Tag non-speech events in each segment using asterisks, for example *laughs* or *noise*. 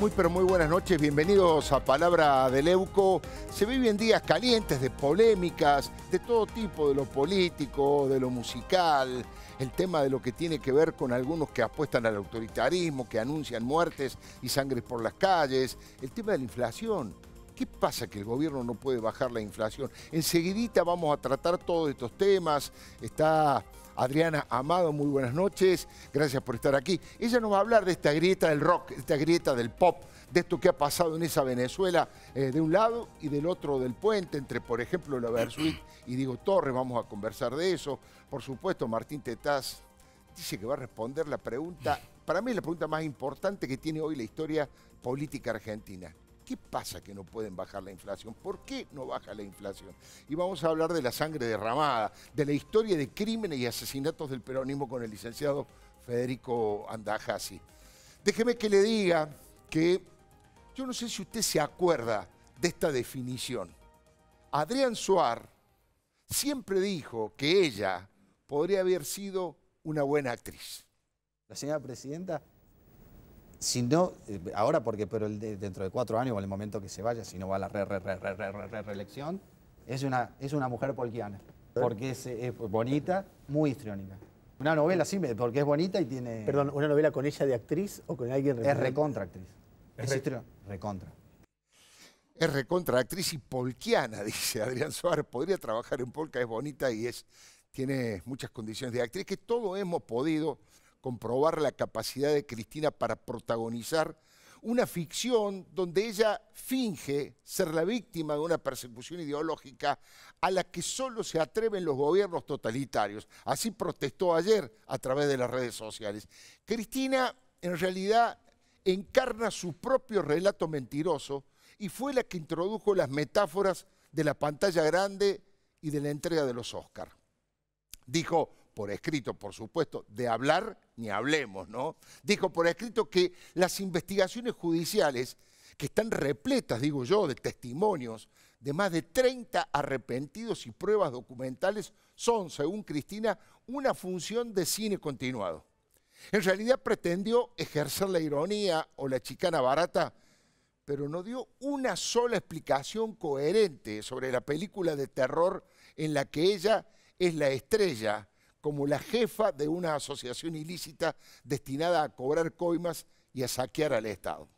Muy pero muy buenas noches, bienvenidos a Palabra del Leuco. Se viven días calientes de polémicas, de todo tipo, de lo político, de lo musical, el tema de lo que tiene que ver con algunos que apuestan al autoritarismo, que anuncian muertes y sangres por las calles, el tema de la inflación. ¿Qué pasa que el gobierno no puede bajar la inflación? Enseguidita vamos a tratar todos estos temas. Está Adriana Amado, muy buenas noches, gracias por estar aquí. Ella nos va a hablar de esta grieta del rock, esta grieta del pop, de esto que ha pasado en esa Venezuela eh, de un lado y del otro del puente, entre por ejemplo la Versuit y Diego Torres, vamos a conversar de eso. Por supuesto, Martín Tetaz dice que va a responder la pregunta, para mí la pregunta más importante que tiene hoy la historia política argentina. ¿Qué pasa que no pueden bajar la inflación? ¿Por qué no baja la inflación? Y vamos a hablar de la sangre derramada, de la historia de crímenes y asesinatos del peronismo con el licenciado Federico Andajasi. Déjeme que le diga que yo no sé si usted se acuerda de esta definición. Adrián Suar siempre dijo que ella podría haber sido una buena actriz. ¿La señora presidenta? Si no, eh, ahora porque, pero dentro de cuatro años o en el momento que se vaya, si no va a la reelección, es una, es una mujer polquiana. Porque es, bonita, muy histriónica. Una novela, sí, porque es bonita y tiene. Perdón, ¿una novela con ella de actriz o con alguien Es recontra actriz. Es, recontra. Es recontra actriz y polquiana, *laughs* dice Adrián Suárez. Podría trabajar en polka, es bonita y es, tiene muchas condiciones de actriz que todos hemos podido comprobar la capacidad de Cristina para protagonizar una ficción donde ella finge ser la víctima de una persecución ideológica a la que solo se atreven los gobiernos totalitarios. Así protestó ayer a través de las redes sociales. Cristina en realidad encarna su propio relato mentiroso y fue la que introdujo las metáforas de la pantalla grande y de la entrega de los Óscar. Dijo, por escrito, por supuesto, de hablar ni hablemos, ¿no? Dijo por escrito que las investigaciones judiciales, que están repletas, digo yo, de testimonios de más de 30 arrepentidos y pruebas documentales, son, según Cristina, una función de cine continuado. En realidad pretendió ejercer la ironía o la chicana barata, pero no dio una sola explicación coherente sobre la película de terror en la que ella es la estrella como la jefa de una asociación ilícita destinada a cobrar coimas y a saquear al Estado.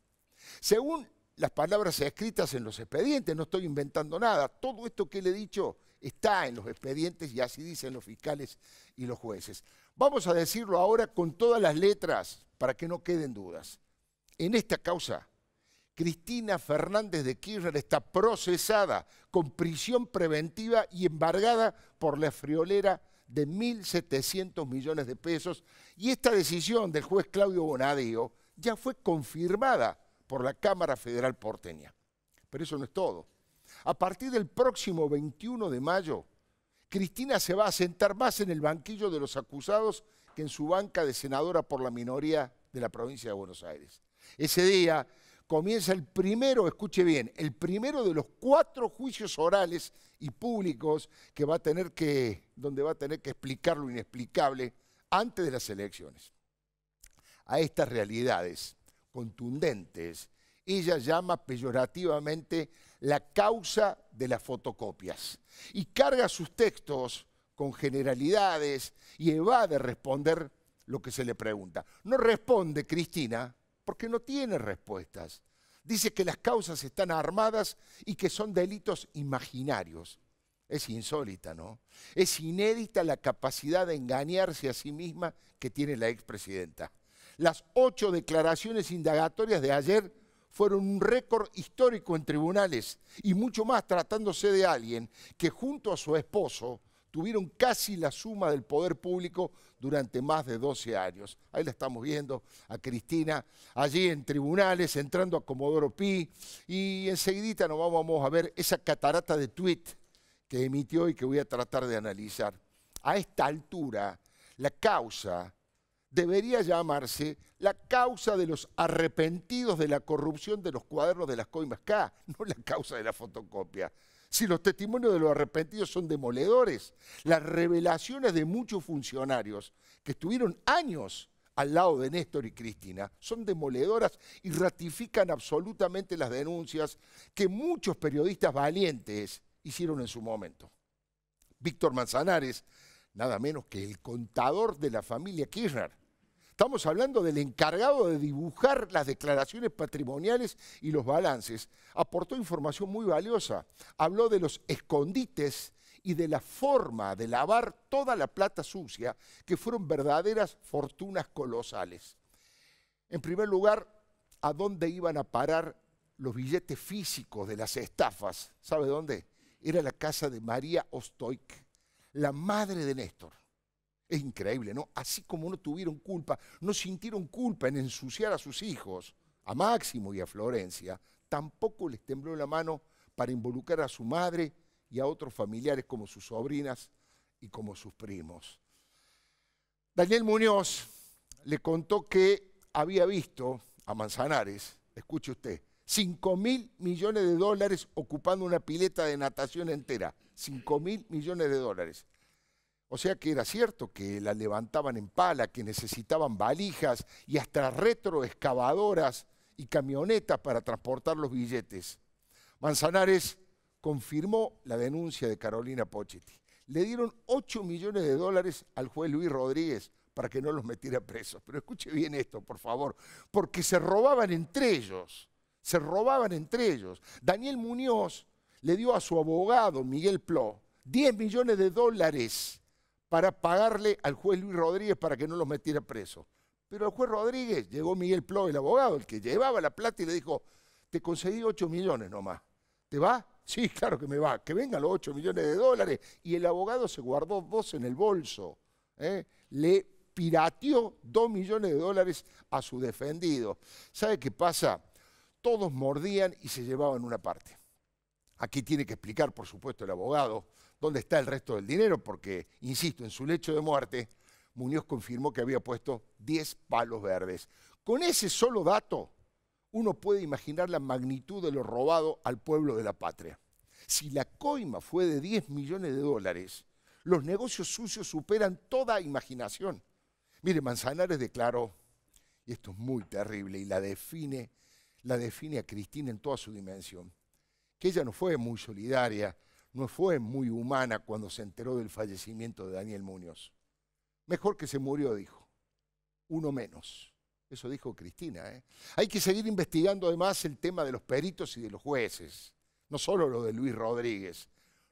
Según las palabras escritas en los expedientes, no estoy inventando nada, todo esto que le he dicho está en los expedientes y así dicen los fiscales y los jueces. Vamos a decirlo ahora con todas las letras para que no queden dudas. En esta causa, Cristina Fernández de Kirchner está procesada con prisión preventiva y embargada por la friolera de 1.700 millones de pesos y esta decisión del juez Claudio Bonadío ya fue confirmada por la Cámara Federal porteña. Pero eso no es todo. A partir del próximo 21 de mayo, Cristina se va a sentar más en el banquillo de los acusados que en su banca de senadora por la minoría de la provincia de Buenos Aires. Ese día, comienza el primero, escuche bien, el primero de los cuatro juicios orales y públicos que va a tener que, donde va a tener que explicar lo inexplicable antes de las elecciones. A estas realidades contundentes, ella llama peyorativamente la causa de las fotocopias y carga sus textos con generalidades y evade responder lo que se le pregunta. No responde Cristina porque no tiene respuestas dice que las causas están armadas y que son delitos imaginarios. Es insólita, ¿no? Es inédita la capacidad de engañarse a sí misma que tiene la expresidenta. Las ocho declaraciones indagatorias de ayer fueron un récord histórico en tribunales y mucho más tratándose de alguien que junto a su esposo tuvieron casi la suma del poder público durante más de 12 años. Ahí la estamos viendo a Cristina allí en tribunales, entrando a Comodoro Pi, y enseguidita nos vamos a ver esa catarata de tweet que emitió y que voy a tratar de analizar. A esta altura, la causa debería llamarse la causa de los arrepentidos de la corrupción de los cuadernos de las coimas K, *laughs* no la causa de la fotocopia. Si los testimonios de los arrepentidos son demoledores, las revelaciones de muchos funcionarios que estuvieron años al lado de Néstor y Cristina son demoledoras y ratifican absolutamente las denuncias que muchos periodistas valientes hicieron en su momento. Víctor Manzanares, nada menos que el contador de la familia Kirchner, Estamos hablando del encargado de dibujar las declaraciones patrimoniales y los balances. Aportó información muy valiosa. Habló de los escondites y de la forma de lavar toda la plata sucia, que fueron verdaderas fortunas colosales. En primer lugar, ¿a dónde iban a parar los billetes físicos de las estafas? ¿Sabe dónde? Era la casa de María Ostoik, la madre de Néstor. Es increíble, ¿no? Así como no tuvieron culpa, no sintieron culpa en ensuciar a sus hijos, a Máximo y a Florencia, tampoco les tembló la mano para involucrar a su madre y a otros familiares como sus sobrinas y como sus primos. Daniel Muñoz le contó que había visto a Manzanares, escuche usted, 5 mil millones de dólares ocupando una pileta de natación entera. 5 mil millones de dólares. O sea que era cierto que la levantaban en pala, que necesitaban valijas y hasta retroexcavadoras y camionetas para transportar los billetes. Manzanares confirmó la denuncia de Carolina Pochetti. Le dieron 8 millones de dólares al juez Luis Rodríguez para que no los metiera presos. Pero escuche bien esto, por favor, porque se robaban entre ellos, se robaban entre ellos. Daniel Muñoz le dio a su abogado, Miguel Plo, 10 millones de dólares para pagarle al juez Luis Rodríguez para que no los metiera preso. Pero al juez Rodríguez llegó Miguel Plo, el abogado, el que llevaba la plata y le dijo, te conseguí 8 millones nomás. ¿Te va? Sí, *laughs* claro que me va. Que vengan los 8 millones de dólares. Y el abogado se guardó dos en el bolso. ¿eh? Le pirateó 2 millones de dólares a su defendido. ¿Sabe qué pasa? Todos mordían y se llevaban una parte. Aquí tiene que explicar, por supuesto, el abogado dónde está el resto del dinero, porque, insisto, en su lecho de muerte, Muñoz confirmó que había puesto 10 palos verdes. Con ese solo dato, uno puede imaginar la magnitud de lo robado al pueblo de la patria. Si la coima fue de 10 millones de dólares, los negocios sucios superan toda imaginación. Mire, Manzanares declaró, y esto es muy terrible, y la define, la define a Cristina en toda su dimensión que ella no fue muy solidaria, no fue muy humana cuando se enteró del fallecimiento de Daniel Muñoz. Mejor que se murió, dijo. Uno menos. Eso dijo Cristina. ¿eh? Hay que seguir investigando además el tema de los peritos y de los jueces, no solo lo de Luis Rodríguez.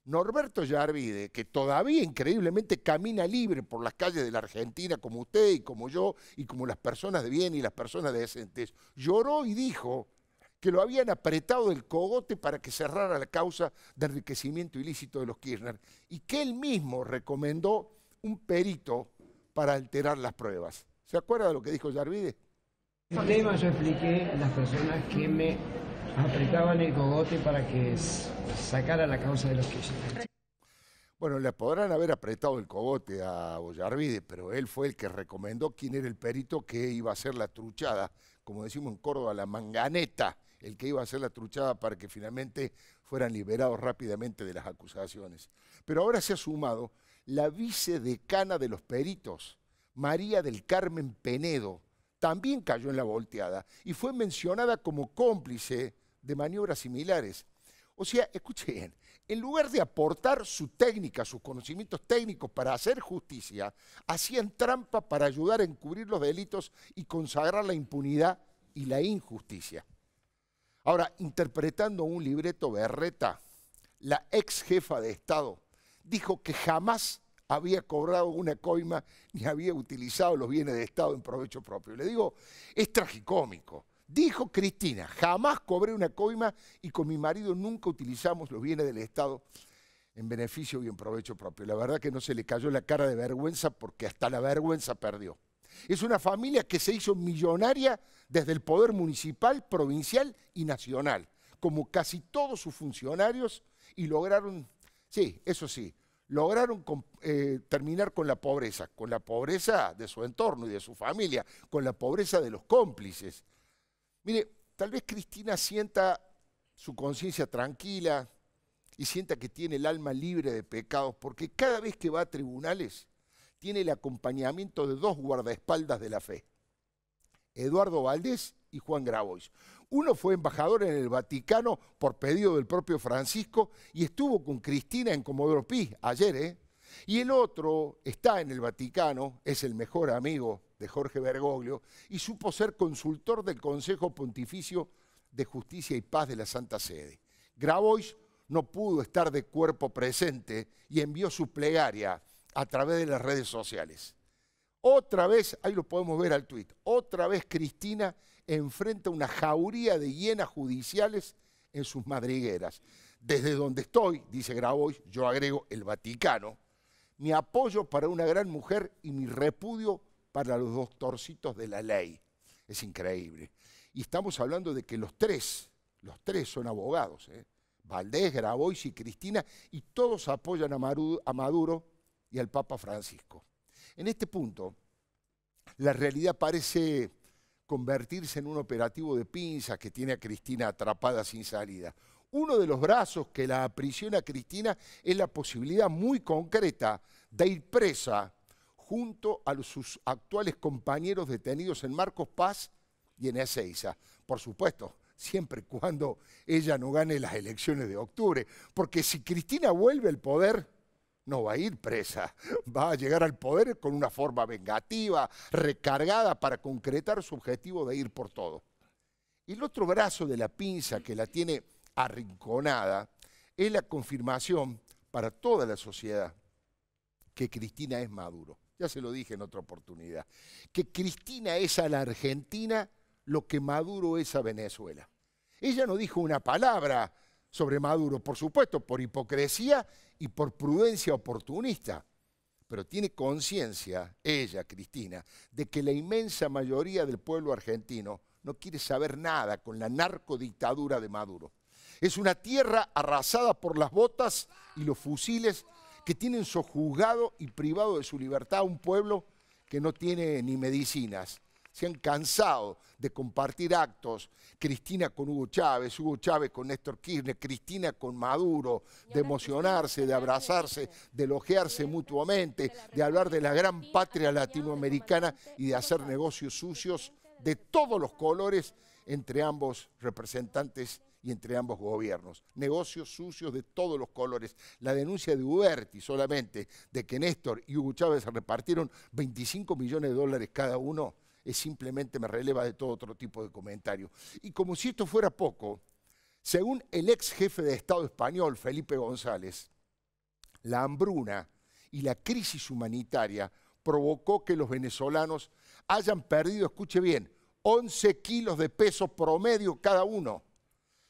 Norberto Yarvide, que todavía increíblemente camina libre por las calles de la Argentina como usted y como yo y como las personas de bien y las personas decentes, lloró y dijo que lo habían apretado del cogote para que cerrara la causa de enriquecimiento ilícito de los Kirchner y que él mismo recomendó un perito para alterar las pruebas. ¿Se acuerda de lo que dijo Yarvide? El tema yo expliqué a las personas que me apretaban el cogote para que sacara la causa de los Kirchner. Bueno, le podrán haber apretado el cogote a Ollarvide, pero él fue el que recomendó quién era el perito que iba a hacer la truchada, como decimos en Córdoba, la manganeta el que iba a hacer la truchada para que finalmente fueran liberados rápidamente de las acusaciones. Pero ahora se ha sumado la vicedecana de los peritos, María del Carmen Penedo, también cayó en la volteada y fue mencionada como cómplice de maniobras similares. O sea, escuchen, en lugar de aportar su técnica, sus conocimientos técnicos para hacer justicia, hacían trampa para ayudar a encubrir los delitos y consagrar la impunidad y la injusticia. Ahora, interpretando un libreto berreta, la ex jefa de Estado dijo que jamás había cobrado una coima ni había utilizado los bienes de Estado en provecho propio. Le digo, es tragicómico. Dijo Cristina, jamás cobré una coima y con mi marido nunca utilizamos los bienes del Estado en beneficio y en provecho propio. La verdad que no se le cayó la cara de vergüenza porque hasta la vergüenza perdió. Es una familia que se hizo millonaria desde el poder municipal, provincial y nacional, como casi todos sus funcionarios, y lograron, sí, eso sí, lograron eh, terminar con la pobreza, con la pobreza de su entorno y de su familia, con la pobreza de los cómplices. Mire, tal vez Cristina sienta su conciencia tranquila y sienta que tiene el alma libre de pecados, porque cada vez que va a tribunales tiene el acompañamiento de dos guardaespaldas de la fe. Eduardo Valdés y Juan Grabois. Uno fue embajador en el Vaticano por pedido del propio Francisco y estuvo con Cristina en Comodoro ayer, ¿eh? Y el otro está en el Vaticano, es el mejor amigo de Jorge Bergoglio y supo ser consultor del Consejo Pontificio de Justicia y Paz de la Santa Sede. Grabois no pudo estar de cuerpo presente y envió su plegaria a través de las redes sociales. Otra vez, ahí lo podemos ver al tuit, otra vez Cristina enfrenta una jauría de hienas judiciales en sus madrigueras. Desde donde estoy, dice Grabois, yo agrego el Vaticano, mi apoyo para una gran mujer y mi repudio para los doctorcitos de la ley. Es increíble. Y estamos hablando de que los tres, los tres son abogados, ¿eh? Valdés, Grabois y Cristina, y todos apoyan a Maduro y al Papa Francisco. En este punto, la realidad parece convertirse en un operativo de pinzas que tiene a Cristina atrapada sin salida. Uno de los brazos que la aprisiona a Cristina es la posibilidad muy concreta de ir presa junto a sus actuales compañeros detenidos en Marcos Paz y en Ezeiza. Por supuesto, siempre y cuando ella no gane las elecciones de octubre. Porque si Cristina vuelve al poder, no va a ir presa, *laughs* va a llegar al poder con una forma vengativa, recargada para concretar su objetivo de ir por todo. Y El otro brazo de la pinza que la tiene arrinconada es la confirmación para toda la sociedad que Cristina es Maduro. Ya se lo dije en otra oportunidad, que Cristina es a la Argentina lo que Maduro es a Venezuela. Ella no dijo una palabra sobre Maduro, por supuesto, por hipocresía y por prudencia oportunista, pero tiene conciencia, ella, Cristina, de que la inmensa mayoría del pueblo argentino no quiere saber nada con la narcodictadura de Maduro. Es una tierra arrasada por las botas y los fusiles que tienen sojuzgado y privado de su libertad a un pueblo que no tiene ni medicinas, se han cansado de compartir actos, Cristina con Hugo Chávez, Hugo Chávez con Néstor Kirchner, Cristina con Maduro, de emocionarse, de abrazarse, de elogiarse mutuamente, de hablar de la gran patria latinoamericana y de hacer negocios sucios de todos los colores entre ambos representantes y entre ambos gobiernos. Negocios sucios de todos los colores. La denuncia de Uberti solamente de que Néstor y Hugo Chávez repartieron 25 millones de dólares cada uno es simplemente me releva de todo otro tipo de comentario. Y como si esto fuera poco, según el ex jefe de Estado español, Felipe González, la hambruna y la crisis humanitaria provocó que los venezolanos hayan perdido, escuche bien, 11 kilos de peso promedio cada uno.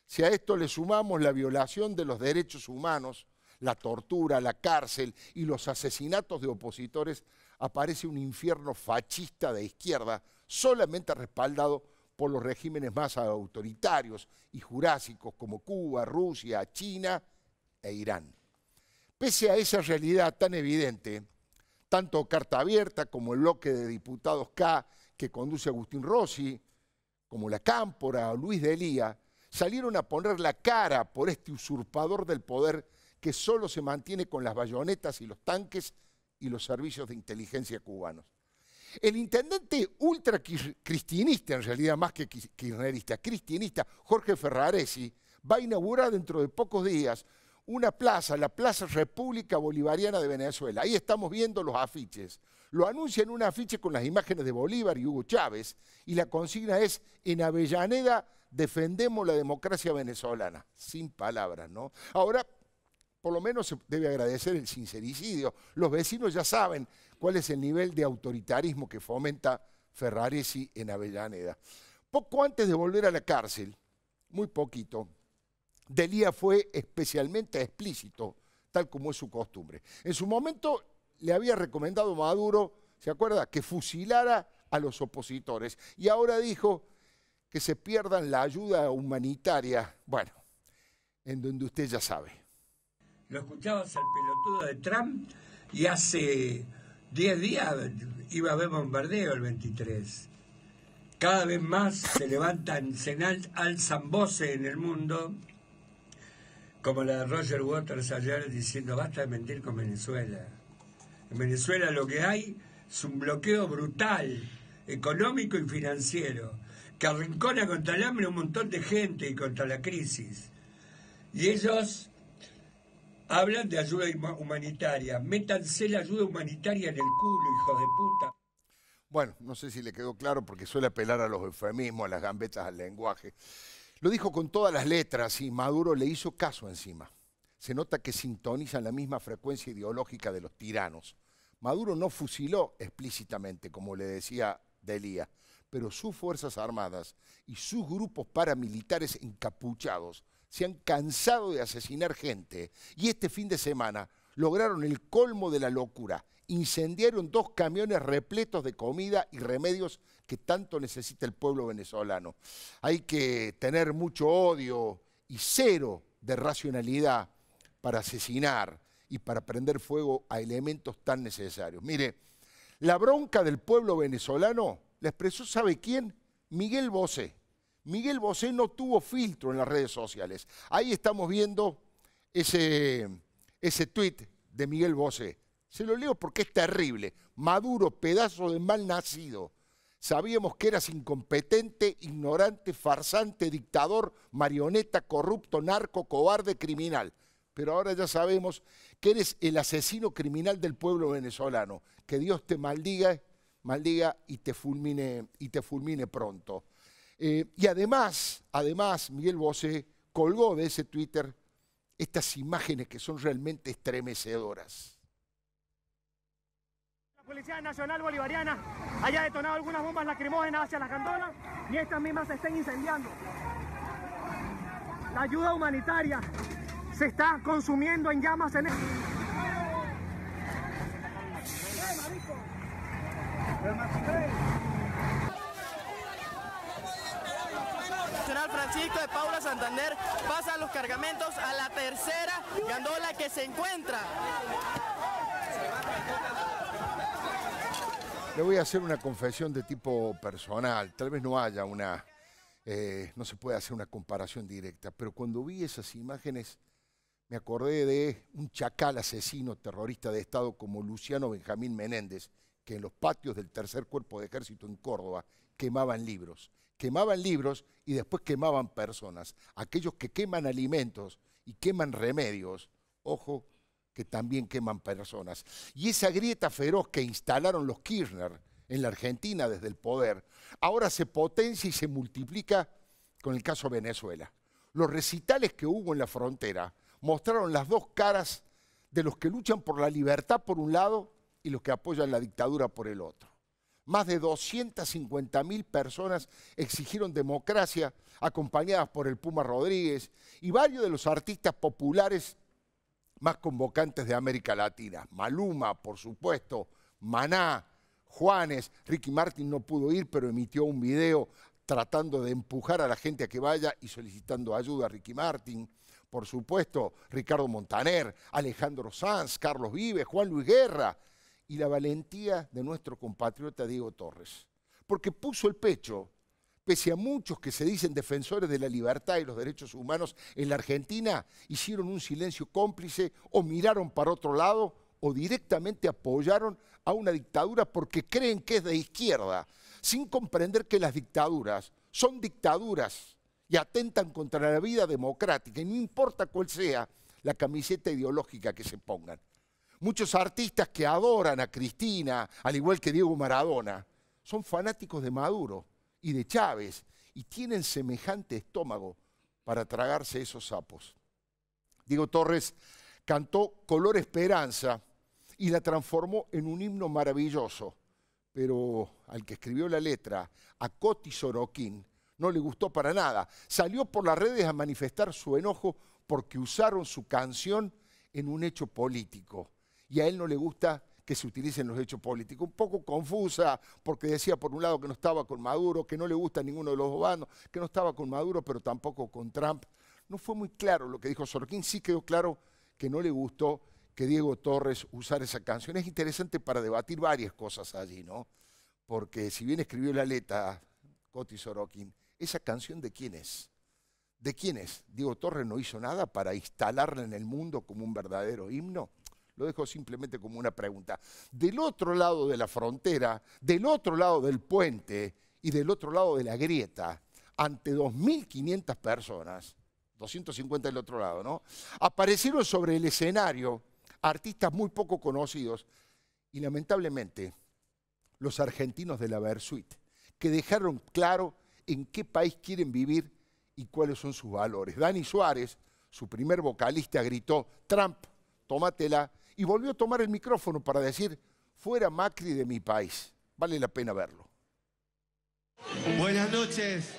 Si a esto le sumamos la violación de los derechos humanos, la tortura, la cárcel y los asesinatos de opositores, aparece un infierno fascista de izquierda solamente respaldado por los regímenes más autoritarios y jurásicos como Cuba, Rusia, China e Irán. Pese a esa realidad tan evidente, tanto Carta Abierta como el bloque de diputados K que conduce Agustín Rossi, como la Cámpora o Luis de Elía, salieron a poner la cara por este usurpador del poder que solo se mantiene con las bayonetas y los tanques y los servicios de inteligencia cubanos. El intendente ultra en realidad más que kirchnerista, cristianista, Jorge Ferraresi, va a inaugurar dentro de pocos días una plaza, la Plaza República Bolivariana de Venezuela. Ahí estamos viendo los afiches. Lo anuncia en un afiche con las imágenes de Bolívar y Hugo Chávez y la consigna es, en Avellaneda defendemos la democracia venezolana. Sin palabras, ¿no? Ahora, por lo menos se debe agradecer el sincericidio. Los vecinos ya saben cuál es el nivel de autoritarismo que fomenta Ferraresi en Avellaneda. Poco antes de volver a la cárcel, muy poquito, Delía fue especialmente explícito, tal como es su costumbre. En su momento le había recomendado Maduro, ¿se acuerda?, que fusilara a los opositores. Y ahora dijo que se pierdan la ayuda humanitaria, bueno, en donde usted ya sabe lo escuchabas al pelotudo de Trump y hace 10 días iba a haber bombardeo el 23. Cada vez más se levantan, se alzan voces en el mundo, como la de Roger Waters ayer diciendo basta de mentir con Venezuela. En Venezuela lo que hay es un bloqueo brutal, económico y financiero, que arrincona contra el hambre un montón de gente y contra la crisis. Y ellos Hablan de ayuda humanitaria. Métanse la ayuda humanitaria en el culo, hijo de puta. Bueno, no sé si le quedó claro porque suele apelar a los eufemismos, a las gambetas, al lenguaje. Lo dijo con todas las letras y Maduro le hizo caso encima. Se nota que sintonizan la misma frecuencia ideológica de los tiranos. Maduro no fusiló explícitamente, como le decía Delía, pero sus Fuerzas Armadas y sus grupos paramilitares encapuchados se han cansado de asesinar gente y este fin de semana lograron el colmo de la locura. Incendiaron dos camiones repletos de comida y remedios que tanto necesita el pueblo venezolano. Hay que tener mucho odio y cero de racionalidad para asesinar y para prender fuego a elementos tan necesarios. Mire, la bronca del pueblo venezolano la expresó, ¿sabe quién? Miguel Bosé. Miguel Bosé no tuvo filtro en las redes sociales. Ahí estamos viendo ese, ese tweet de Miguel Bosé. Se lo leo porque es terrible. Maduro, pedazo de mal nacido. Sabíamos que eras incompetente, ignorante, farsante, dictador, marioneta, corrupto, narco, cobarde, criminal. Pero ahora ya sabemos que eres el asesino criminal del pueblo venezolano. Que Dios te maldiga, maldiga y te fulmine, y te fulmine pronto. Eh, y además, además, Miguel Bosé colgó de ese Twitter estas imágenes que son realmente estremecedoras. La Policía Nacional Bolivariana haya detonado algunas bombas lacrimógenas hacia las gandolas y estas mismas se estén incendiando. La ayuda humanitaria se está consumiendo en llamas en el... Este- Francisco de Paula Santander Pasa los cargamentos a la tercera gandola que se encuentra. Le voy a hacer una confesión de tipo personal, tal vez no haya una, eh, no se puede hacer una comparación directa, pero cuando vi esas imágenes me acordé de un chacal asesino terrorista de Estado como Luciano Benjamín Menéndez, que en los patios del tercer cuerpo de ejército en Córdoba quemaban libros quemaban libros y después quemaban personas. Aquellos que queman alimentos y queman remedios, ojo, que también queman personas. Y esa grieta feroz que instalaron los Kirchner en la Argentina desde el poder, ahora se potencia y se multiplica con el caso Venezuela. Los recitales que hubo en la frontera mostraron las dos caras de los que luchan por la libertad por un lado y los que apoyan la dictadura por el otro. Más de 250 mil personas exigieron democracia, acompañadas por el Puma Rodríguez y varios de los artistas populares más convocantes de América Latina. Maluma, por supuesto, Maná, Juanes, Ricky Martin no pudo ir, pero emitió un video tratando de empujar a la gente a que vaya y solicitando ayuda a Ricky Martin. Por supuesto, Ricardo Montaner, Alejandro Sanz, Carlos Vives, Juan Luis Guerra, y la valentía de nuestro compatriota Diego Torres, porque puso el pecho, pese a muchos que se dicen defensores de la libertad y los derechos humanos en la Argentina, hicieron un silencio cómplice o miraron para otro lado o directamente apoyaron a una dictadura porque creen que es de izquierda, sin comprender que las dictaduras son dictaduras y atentan contra la vida democrática, y no importa cuál sea la camiseta ideológica que se pongan. Muchos artistas que adoran a Cristina, al igual que Diego Maradona, son fanáticos de Maduro y de Chávez y tienen semejante estómago para tragarse esos sapos. Diego Torres cantó Color Esperanza y la transformó en un himno maravilloso, pero al que escribió la letra, a Coti Sorokin, no le gustó para nada. Salió por las redes a manifestar su enojo porque usaron su canción en un hecho político y a él no le gusta que se utilicen los hechos políticos. Un poco confusa, porque decía por un lado que no estaba con Maduro, que no le gusta ninguno de los obanos, que no estaba con Maduro, pero tampoco con Trump. No fue muy claro lo que dijo Sorokin. sí quedó claro que no le gustó que Diego Torres usara esa canción. Es interesante para debatir varias cosas allí, ¿no? Porque si bien escribió la letra Coti Sorokin, ¿esa canción de quién es? ¿De quién es? Diego Torres no hizo nada para instalarla en el mundo como un verdadero himno. Lo dejo simplemente como una pregunta. Del otro lado de la frontera, del otro lado del puente y del otro lado de la grieta, ante 2.500 personas, 250 del otro lado, ¿no? Aparecieron sobre el escenario artistas muy poco conocidos y lamentablemente los argentinos de la Versuit, que dejaron claro en qué país quieren vivir y cuáles son sus valores. Dani Suárez, su primer vocalista, gritó, Trump, tómatela y volvió a tomar el micrófono para decir, fuera Macri de mi país. Vale la pena verlo. Buenas noches,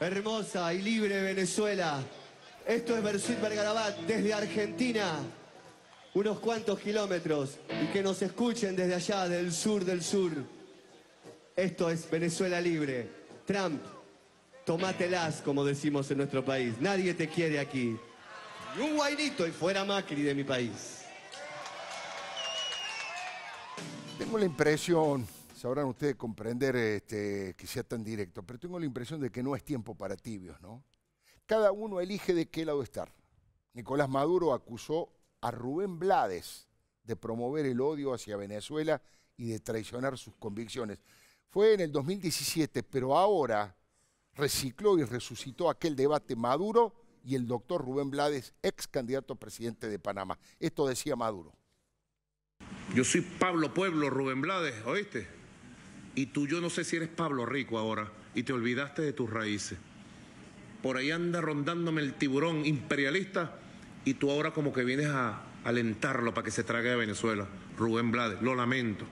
hermosa y libre Venezuela. Esto es Bersuit Bergarabat desde Argentina, unos cuantos kilómetros, y que nos escuchen desde allá, del sur del sur. Esto es Venezuela libre. Trump, tomátelas, como decimos en nuestro país. Nadie te quiere aquí. Y un guainito y fuera Macri de mi país. Tengo la impresión, sabrán ustedes comprender este, que sea tan directo, pero tengo la impresión de que no es tiempo para tibios, ¿no? Cada uno elige de qué lado estar. Nicolás Maduro acusó a Rubén Blades de promover el odio hacia Venezuela y de traicionar sus convicciones. Fue en el 2017, pero ahora recicló y resucitó aquel debate Maduro y el doctor Rubén Blades, ex candidato a presidente de Panamá. Esto decía Maduro. Yo soy Pablo Pueblo, Rubén Blades, ¿oíste? Y tú yo no sé si eres Pablo Rico ahora y te olvidaste de tus raíces. Por ahí anda rondándome el tiburón imperialista y tú ahora como que vienes a alentarlo para que se trague a Venezuela. Rubén Blades, lo lamento.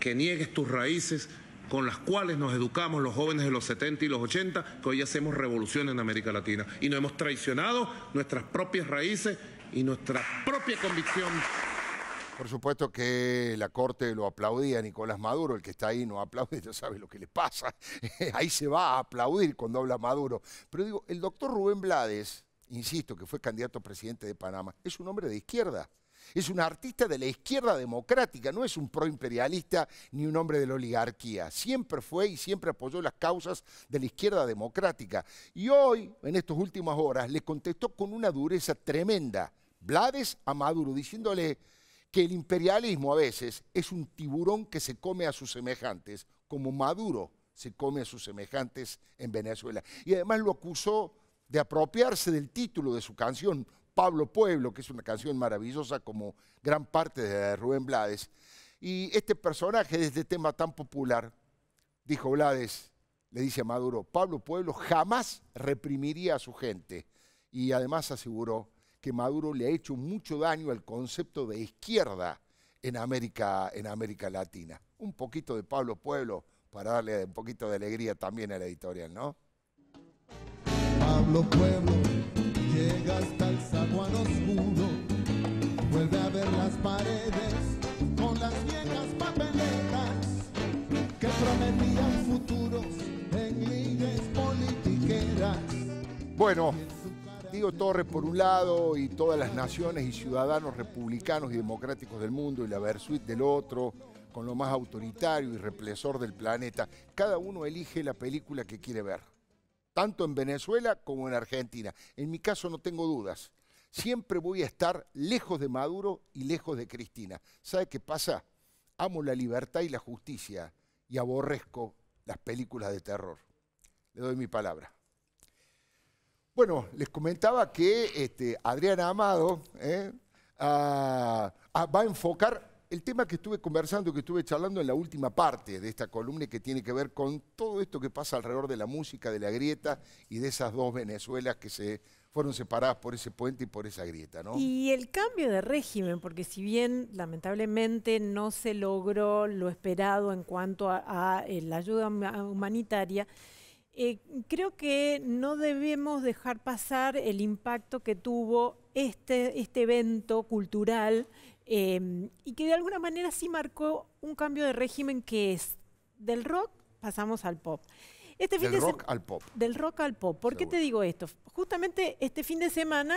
Que niegues tus raíces con las cuales nos educamos los jóvenes de los 70 y los 80, que hoy hacemos revolución en América Latina. Y nos hemos traicionado nuestras propias raíces y nuestra propia convicción por supuesto que la corte lo aplaudía Nicolás Maduro, el que está ahí no aplaude, *laughs* ya sabe lo que le pasa. *laughs* ahí se va a aplaudir cuando habla Maduro. Pero digo, el doctor Rubén Blades, insisto, que fue candidato a presidente de Panamá, es un hombre de izquierda. Es un artista de la izquierda democrática, no es un proimperialista ni un hombre de la oligarquía. Siempre fue y siempre apoyó las causas de la izquierda democrática. Y hoy, en estas últimas horas, le contestó con una dureza tremenda. Blades a Maduro, diciéndole, que el imperialismo a veces es un tiburón que se come a sus semejantes, como Maduro se come a sus semejantes en Venezuela. Y además lo acusó de apropiarse del título de su canción, Pablo Pueblo, que es una canción maravillosa como gran parte de Rubén Blades. Y este personaje de este tema tan popular, dijo Blades, le dice a Maduro, Pablo Pueblo jamás reprimiría a su gente. Y además aseguró que Maduro le ha hecho mucho daño al concepto de izquierda en América, en América Latina. Un poquito de Pablo Pueblo para darle un poquito de alegría también a la editorial, ¿no? Pablo Pueblo llega hasta el zaguán oscuro, vuelve a ver las paredes con las viejas papeletas que prometían futuros en líneas politiqueras. Bueno, Digo Torres por un lado y todas las naciones y ciudadanos republicanos y democráticos del mundo y la Versuit del otro, con lo más autoritario y represor del planeta. Cada uno elige la película que quiere ver, tanto en Venezuela como en Argentina. En mi caso no tengo dudas. Siempre voy a estar lejos de Maduro y lejos de Cristina. ¿Sabe qué pasa? Amo la libertad y la justicia y aborrezco las películas de terror. Le doy mi palabra. Bueno, les comentaba que este, Adriana Amado eh, ah, ah, va a enfocar el tema que estuve conversando, que estuve charlando en la última parte de esta columna que tiene que ver con todo esto que pasa alrededor de la música, de la grieta y de esas dos Venezuelas que se fueron separadas por ese puente y por esa grieta, ¿no? Y el cambio de régimen, porque si bien lamentablemente no se logró lo esperado en cuanto a eh, la ayuda humanitaria, eh, creo que no debemos dejar pasar el impacto que tuvo este, este evento cultural eh, y que de alguna manera sí marcó un cambio de régimen que es del rock pasamos al pop. Este del rock al pop. Del rock al pop. ¿Por qué te digo esto? Justamente este fin de semana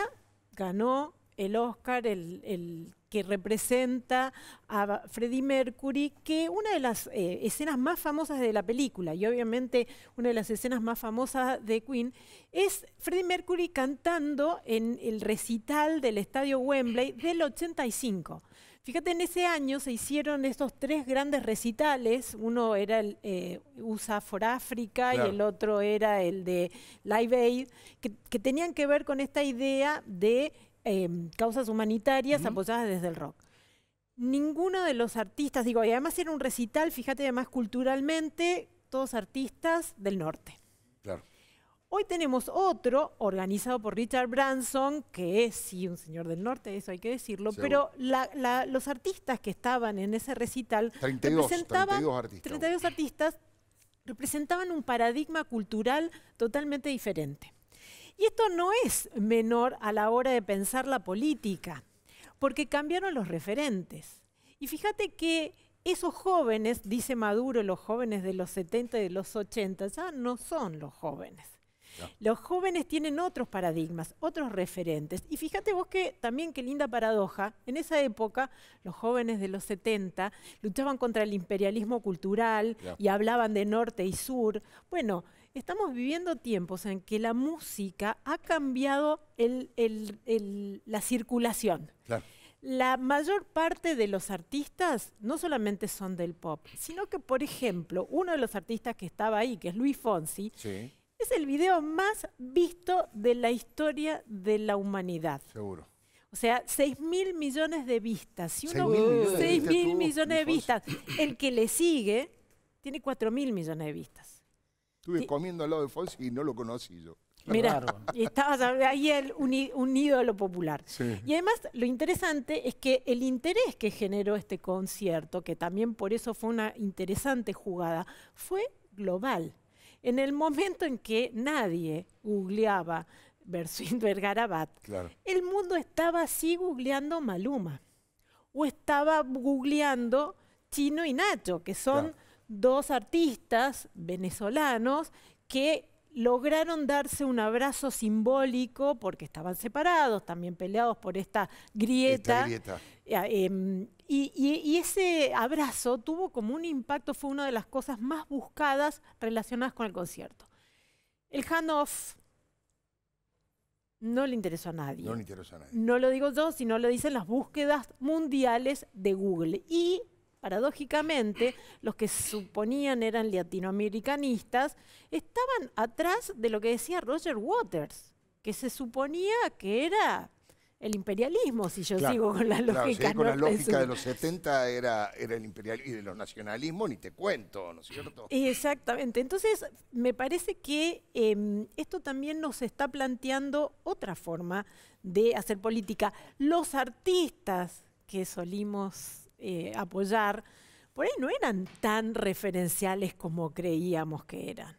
ganó el Oscar, el que representa a Freddie Mercury, que una de las eh, escenas más famosas de la película, y obviamente una de las escenas más famosas de Queen, es Freddie Mercury cantando en el recital del Estadio Wembley del 85. Fíjate, en ese año se hicieron estos tres grandes recitales. Uno era el eh, USA for Africa y el otro era el de Live Aid, que tenían que ver con esta idea de Em, causas humanitarias apoyadas desde el rock. Ninguno de los artistas, digo, y además era un recital, fíjate, además culturalmente, todos artistas del norte. Claro. Hoy tenemos otro organizado por Richard Branson, que es sí un señor del norte, eso hay que decirlo, pero los artistas que estaban en ese recital artistas. 32 artistas representaban un paradigma cultural totalmente diferente. Y esto no es menor a la hora de pensar la política, porque cambiaron los referentes. Y fíjate que esos jóvenes, dice Maduro, los jóvenes de los 70 y de los 80, ya no son los jóvenes. Los jóvenes tienen otros paradigmas, otros referentes. Y fíjate vos que también qué linda paradoja, en esa época los jóvenes de los 70 luchaban contra el imperialismo cultural y hablaban de norte y sur. Bueno, estamos viviendo tiempos en que la música ha cambiado la circulación. La mayor parte de los artistas no solamente son del pop, sino que, por ejemplo, uno de los artistas que estaba ahí, que es Luis Fonsi, es el video más visto de la historia de la humanidad. Seguro. O sea, 6 mil millones de vistas. Si uno, 6 millones, de, de vistas. El que le sigue tiene 4 mil millones de vistas. Estuve comiendo al lado de Fonsi y no lo conocí yo. Mira, y estabas ahí el, un, ídolo popular. Y además lo interesante es que el interés que generó este concierto, que también por eso fue una interesante jugada, fue global. En el momento en que nadie googleaba Bersuit *laughs* Vergarabat, el mundo estaba así googleando Maluma o estaba googleando Chino y Nacho, que son dos artistas venezolanos que lograron darse un abrazo simbólico porque estaban separados, también peleados por esta grieta. Ah, em, y, ese abrazo tuvo como un impacto, fue una de las cosas más buscadas relacionadas con el concierto. El handoff no le interesó a nadie. No le interesó a nadie. No lo digo yo, sino lo dicen las búsquedas mundiales de Google. Y paradójicamente, los que suponían eran latinoamericanistas, estaban atrás de lo que decía Roger Waters, que se suponía que era el imperialismo, si yo sigo con la lógica. Claro, con la lógica de los 70 era, era el imperialismo y de los nacionalismos, ni te cuento, ¿no es cierto? Exactamente. Entonces, me parece que em, esto también nos está planteando otra forma de hacer política. Los artistas que solimos eh, apoyar, por ahí no eran tan referenciales como creíamos que eran.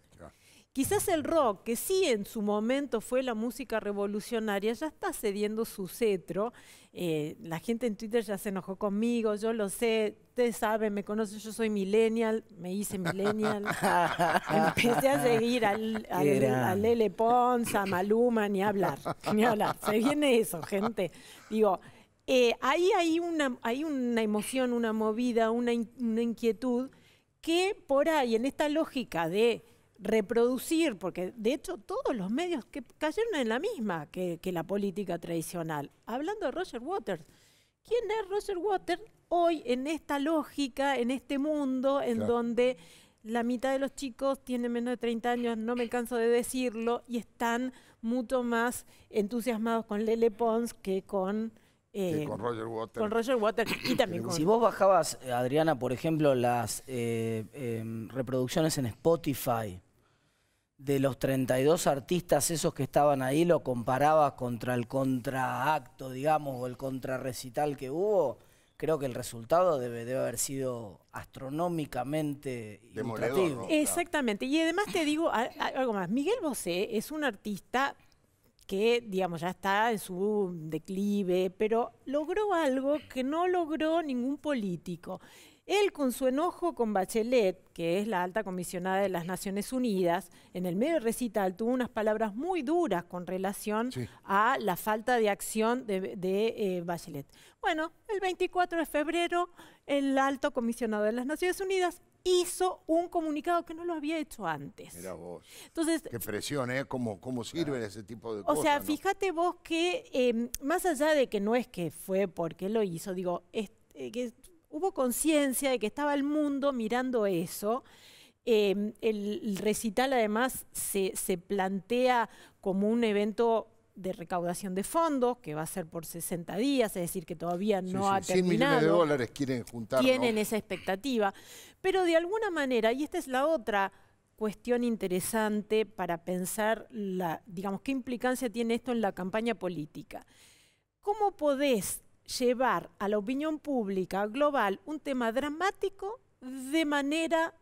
Quizás el rock, que sí en su momento fue la música revolucionaria, ya está cediendo su cetro. Eh, la gente en Twitter ya se enojó conmigo, yo lo sé, ustedes saben, me conocen, yo soy millennial, me hice millennial. *laughs* Empecé a seguir a Lele Pons, a Maluma, ni hablar, ni hablar. Se viene eso, gente. Digo, eh, ahí hay una, hay una emoción, una movida, una, inquietud que por ahí, en esta lógica de reproducir, porque de hecho todos los medios cayeron en la misma que, la política tradicional. Hablando de Roger Waters, ¿quién es Roger Waters hoy en esta lógica, en este mundo en donde la mitad de los chicos tienen menos de 30 años, no me canso de decirlo, y están mucho más entusiasmados con Lele Pons que con eh, con Roger Waters. Con Roger Waters y también *clears throat* con... Si vos bajabas, Adriana, por ejemplo, las eh, em, reproducciones en Spotify de los 32 artistas esos que estaban ahí, lo comparabas contra el contraacto, digamos, o el contrarrecital que hubo, creo que el resultado debe, haber sido astronómicamente Demoledor, Exactamente. Y además te digo algo más. Miguel Bosé es un artista que, digamos, ya está en su declive, pero logró algo que no logró ningún político. Él con su enojo con Bachelet, que es la alta comisionada de las Naciones Unidas, en el medio recital tuvo unas palabras muy duras con relación a la falta de acción de, eh, Bachelet. Bueno, el 24 de febrero el alto comisionado de las Naciones Unidas hizo un comunicado que no lo había hecho antes. Mira vos. Entonces, Qué presión, ¿eh? ¿Cómo, cómo sirven ese tipo de cosas? O sea, fíjate vos que, eh, más allá de que no es que fue porque lo hizo, digo, es, eh, que hubo conciencia de que estaba el mundo mirando eso. Em, el recital además se, se, plantea como un evento de recaudación de fondos que va a ser por 60 días, es decir, que todavía no ha terminado. 100 millones de dólares quieren juntar. Tienen esa expectativa. Pero de alguna manera, y esta es la otra cuestión interesante para pensar, digamos, qué implicancia tiene esto en la campaña política. ¿Cómo podés llevar a la opinión pública global un tema dramático de manera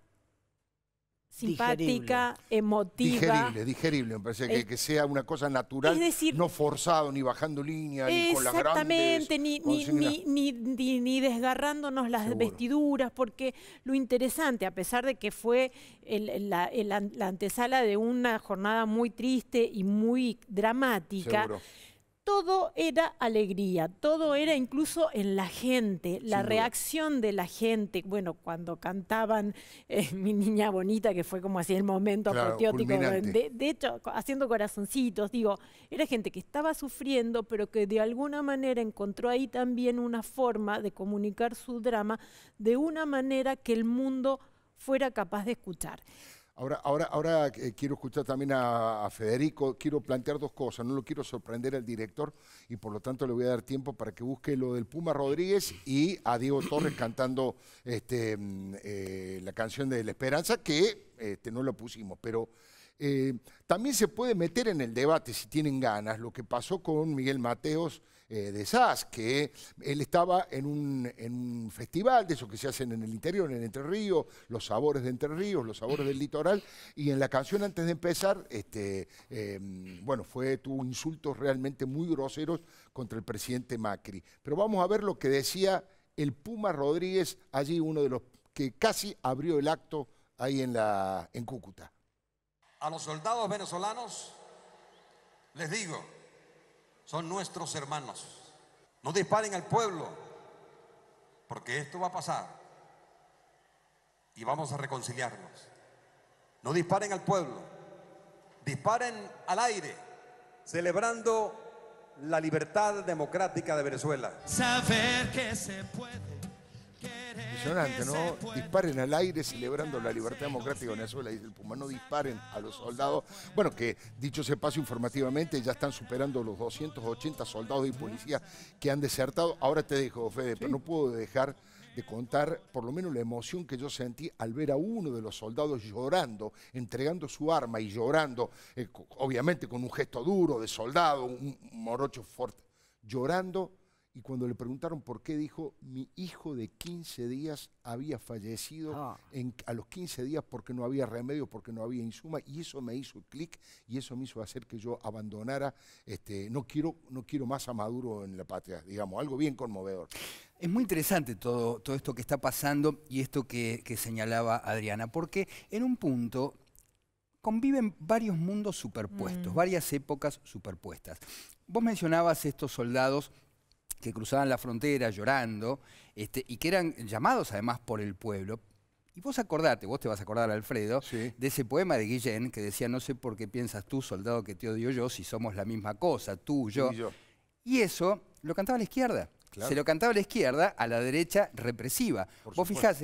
simpática, emotiva. Digerible, digerible, me parece que, sea una cosa natural, no forzado, ni bajando línea, ni con las grandes Exactamente, ni, ni, ni, desgarrándonos las vestiduras, porque lo interesante, a pesar de que fue la, antesala de una jornada muy triste y muy dramática, todo era alegría, todo era incluso en la gente, la reacción de la gente. Bueno, cuando cantaban eh, *laughs* Mi Niña Bonita, que fue como así el momento claro, de, hecho, haciendo corazoncitos, digo, era gente que estaba sufriendo, pero que de alguna manera encontró ahí también una forma de comunicar su drama de una manera que el mundo fuera capaz de escuchar. Ahora, ahora, ahora eh, quiero escuchar también a, Federico, quiero plantear dos cosas, no lo quiero sorprender al director y por lo tanto le voy a dar tiempo para que busque lo del Puma Rodríguez y a Diego Torres *clears throat* cantando este, mm, eh, la canción de La Esperanza, que este, no lo pusimos, pero eh, también se puede meter en el debate, si tienen ganas, lo que pasó con Miguel Mateos eh, de SAS, que él estaba en un, en un, festival de esos que se hacen en el interior, en Entre Ríos, los sabores de Entre Ríos, los sabores del litoral, y en la canción antes de empezar, este, em, bueno, fue, tuvo insultos realmente muy groseros contra el presidente Macri. Pero vamos a ver lo que decía el Puma Rodríguez, allí uno de los que casi abrió el acto ahí en, la, en Cúcuta. A los soldados venezolanos les digo, son nuestros hermanos. No disparen al pueblo, porque esto va a pasar y vamos a reconciliarnos. No disparen al pueblo, disparen al aire, celebrando la libertad democrática de Venezuela. Saber que se puede impresionante, ¿no? Disparen al aire celebrando la libertad democrática de Venezuela, dice el Puma, no disparen a los soldados. Bueno, que dicho se paso informativamente, ya están superando los 280 soldados y policías que han desertado. Ahora te dejo, Fede, pero no puedo dejar de contar por lo menos la emoción que yo sentí al ver a uno de los soldados llorando, entregando su arma y llorando, eh, obviamente con un gesto duro de soldado, un morocho fuerte, llorando y cuando le preguntaron por qué dijo, mi hijo de 15 días había fallecido ah. a los 15 días porque no había remedio, porque no había insuma, y eso me hizo clic y eso me hizo hacer que yo abandonara, este, no, quiero, no quiero más a Maduro en la patria, digamos, algo bien conmovedor. Es muy interesante todo, todo esto que está pasando y esto que, señalaba Adriana, porque en un punto conviven varios mundos superpuestos, mm. varias épocas superpuestas. Vos mencionabas estos soldados que cruzaban la frontera llorando este, y que eran llamados además por el pueblo. Y vos acordate, vos te vas a acordar, Alfredo, de ese poema de Guillén que decía, no sé por qué piensas tú, soldado, que te odio yo, si somos la misma cosa, tú, yo. Y, eso lo cantaba la izquierda. Se lo cantaba a la izquierda, a la derecha represiva. Vos fijás,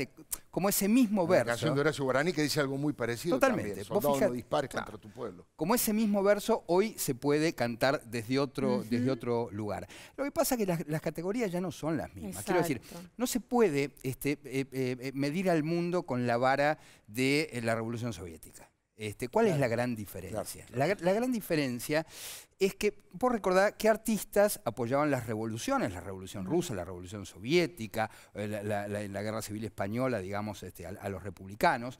como ese mismo verso. La canción de Horacio Guaraní que dice algo muy parecido. También. Vos dispares contra tu pueblo. Como ese mismo verso hoy se puede cantar desde otro, desde otro lugar. Lo que pasa es que las, categorías ya no son las mismas. Quiero decir, no se puede este, eh, eh, eh, medir al mundo con la vara de la Revolución Soviética. Este, ¿Cuál es la gran diferencia? La, gran diferencia es que, por recordar, que artistas apoyaban las revoluciones, la revolución rusa, la revolución soviética, eh, la, guerra civil española, digamos, este, a, los republicanos.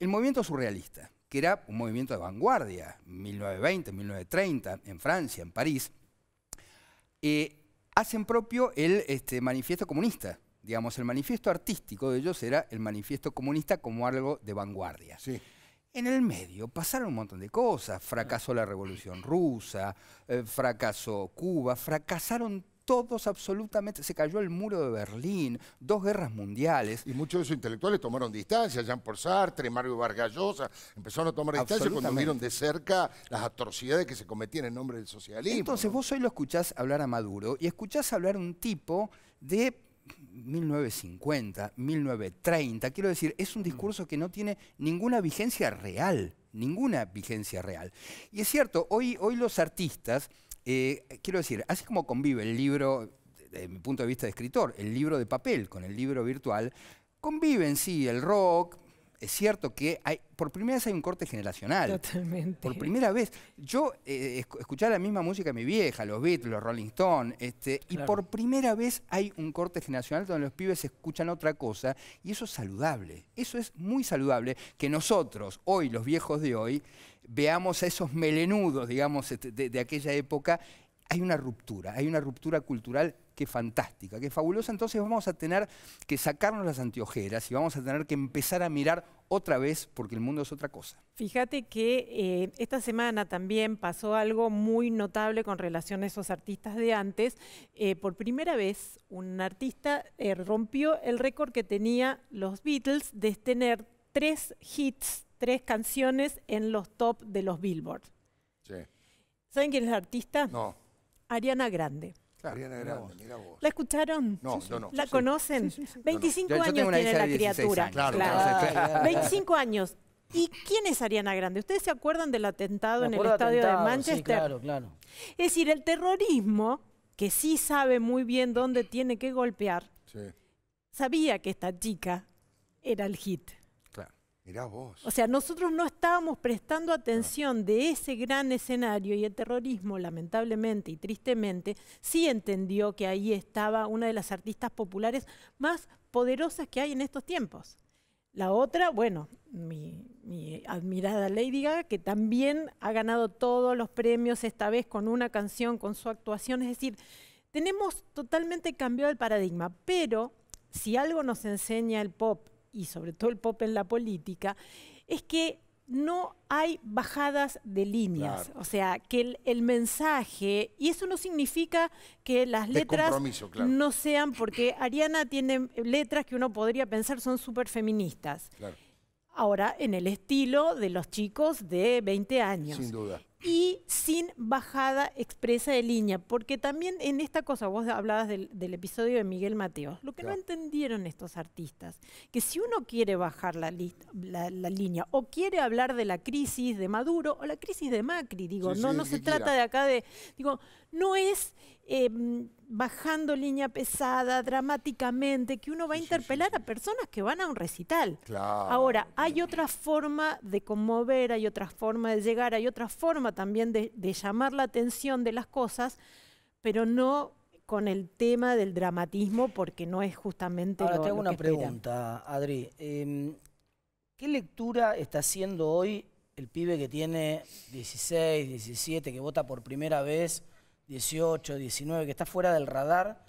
El movimiento surrealista, que era un movimiento de vanguardia, 1920, 1930, en Francia, en París, eh, hacen propio el este, manifiesto comunista digamos, el manifiesto artístico de ellos era el manifiesto comunista como algo de vanguardia. En el medio pasaron un montón de cosas. Fracasó la Revolución Rusa, eh, fracasó Cuba, fracasaron todos absolutamente. Se cayó el muro de Berlín, dos guerras mundiales. Y muchos de esos intelectuales tomaron distancia, Jean Paul Sartre, Mario Vargas Llosa, empezaron a tomar distancia cuando vieron de cerca las atrocidades que se cometían en nombre del socialismo. Entonces vos hoy lo escuchás hablar a Maduro y escuchás hablar un tipo de 1950, 1930. Quiero decir, es un mm. discurso que no tiene ninguna vigencia real, ninguna vigencia real. Y es cierto, hoy, hoy los artistas, eh, quiero decir, así como convive el libro, desde mi punto de vista de escritor, el libro de papel con el libro virtual, conviven, sí, el rock, es cierto que hay, por primera vez hay un corte generacional. Totalmente. Por primera vez. Yo eh, escuchaba la misma música de mi vieja, los Beatles, los Rolling Stones, este, y por primera vez hay un corte generacional donde los pibes escuchan otra cosa, y eso es saludable. Eso es muy saludable que nosotros, hoy, los viejos de hoy, veamos a esos melenudos, digamos, este, de aquella época. Hay una ruptura, hay una ruptura cultural ¡Qué fantástica, ¡Qué fabulosa, entonces vamos a tener que sacarnos las anteojeras y vamos a tener que empezar a mirar otra vez porque el mundo es otra cosa. Fíjate que eh, esta semana también pasó algo muy notable con relación a esos artistas de antes. Eh, por primera vez, un artista eh, rompió el récord que tenía los Beatles de tener tres hits, tres canciones en los top de los Billboard. ¿Saben quién es el artista? No. Ariana Grande. ¿La escucharon? ¿La conocen? 25 años tiene la criatura. 25 *laughs* años. ¿Y quién es Ariana Grande? ¿Ustedes se acuerdan del atentado en el estadio de Manchester? claro, claro. Es decir, el terrorismo, que sí sabe muy bien dónde tiene que golpear, sabía que esta chica era el hit vos. O sea, nosotros no estábamos prestando atención de ese gran escenario y el terrorismo, lamentablemente y tristemente, sí entendió que ahí estaba una de las artistas populares más poderosas que hay en estos tiempos. La otra, bueno, mi, mi, admirada Lady Gaga, que también ha ganado todos los premios esta vez con una canción, con su actuación. Es decir, tenemos totalmente cambiado el paradigma, pero si algo nos enseña el pop y sobre todo el pop en la política, es que no hay bajadas de líneas. O sea, que el, mensaje, y eso no significa que las letras no sean, porque Ariana tiene letras que uno podría pensar son súper feministas. Ahora, en el estilo de los chicos de 20 años. Sin duda y sin bajada expresa de línea, porque también en esta cosa, vos hablabas del, episodio de Miguel Mateo, lo que no entendieron estos artistas, que si uno quiere bajar la, línea o quiere hablar de la crisis de Maduro o la crisis de Macri, digo, no, no se trata de acá de, no es em, bajando línea pesada dramáticamente que uno va a interpelar a personas que van a un recital. Ahora, hay otra forma de conmover, hay otra forma de llegar, hay otra forma también de, llamar la atención de las cosas, pero no con el tema del dramatismo porque no es justamente... Ahora lo, tengo una pregunta, Adri. Em, ¿Qué lectura está haciendo hoy el pibe que tiene 16, 17, que vota por primera vez? 18, 19, que está fuera del radar,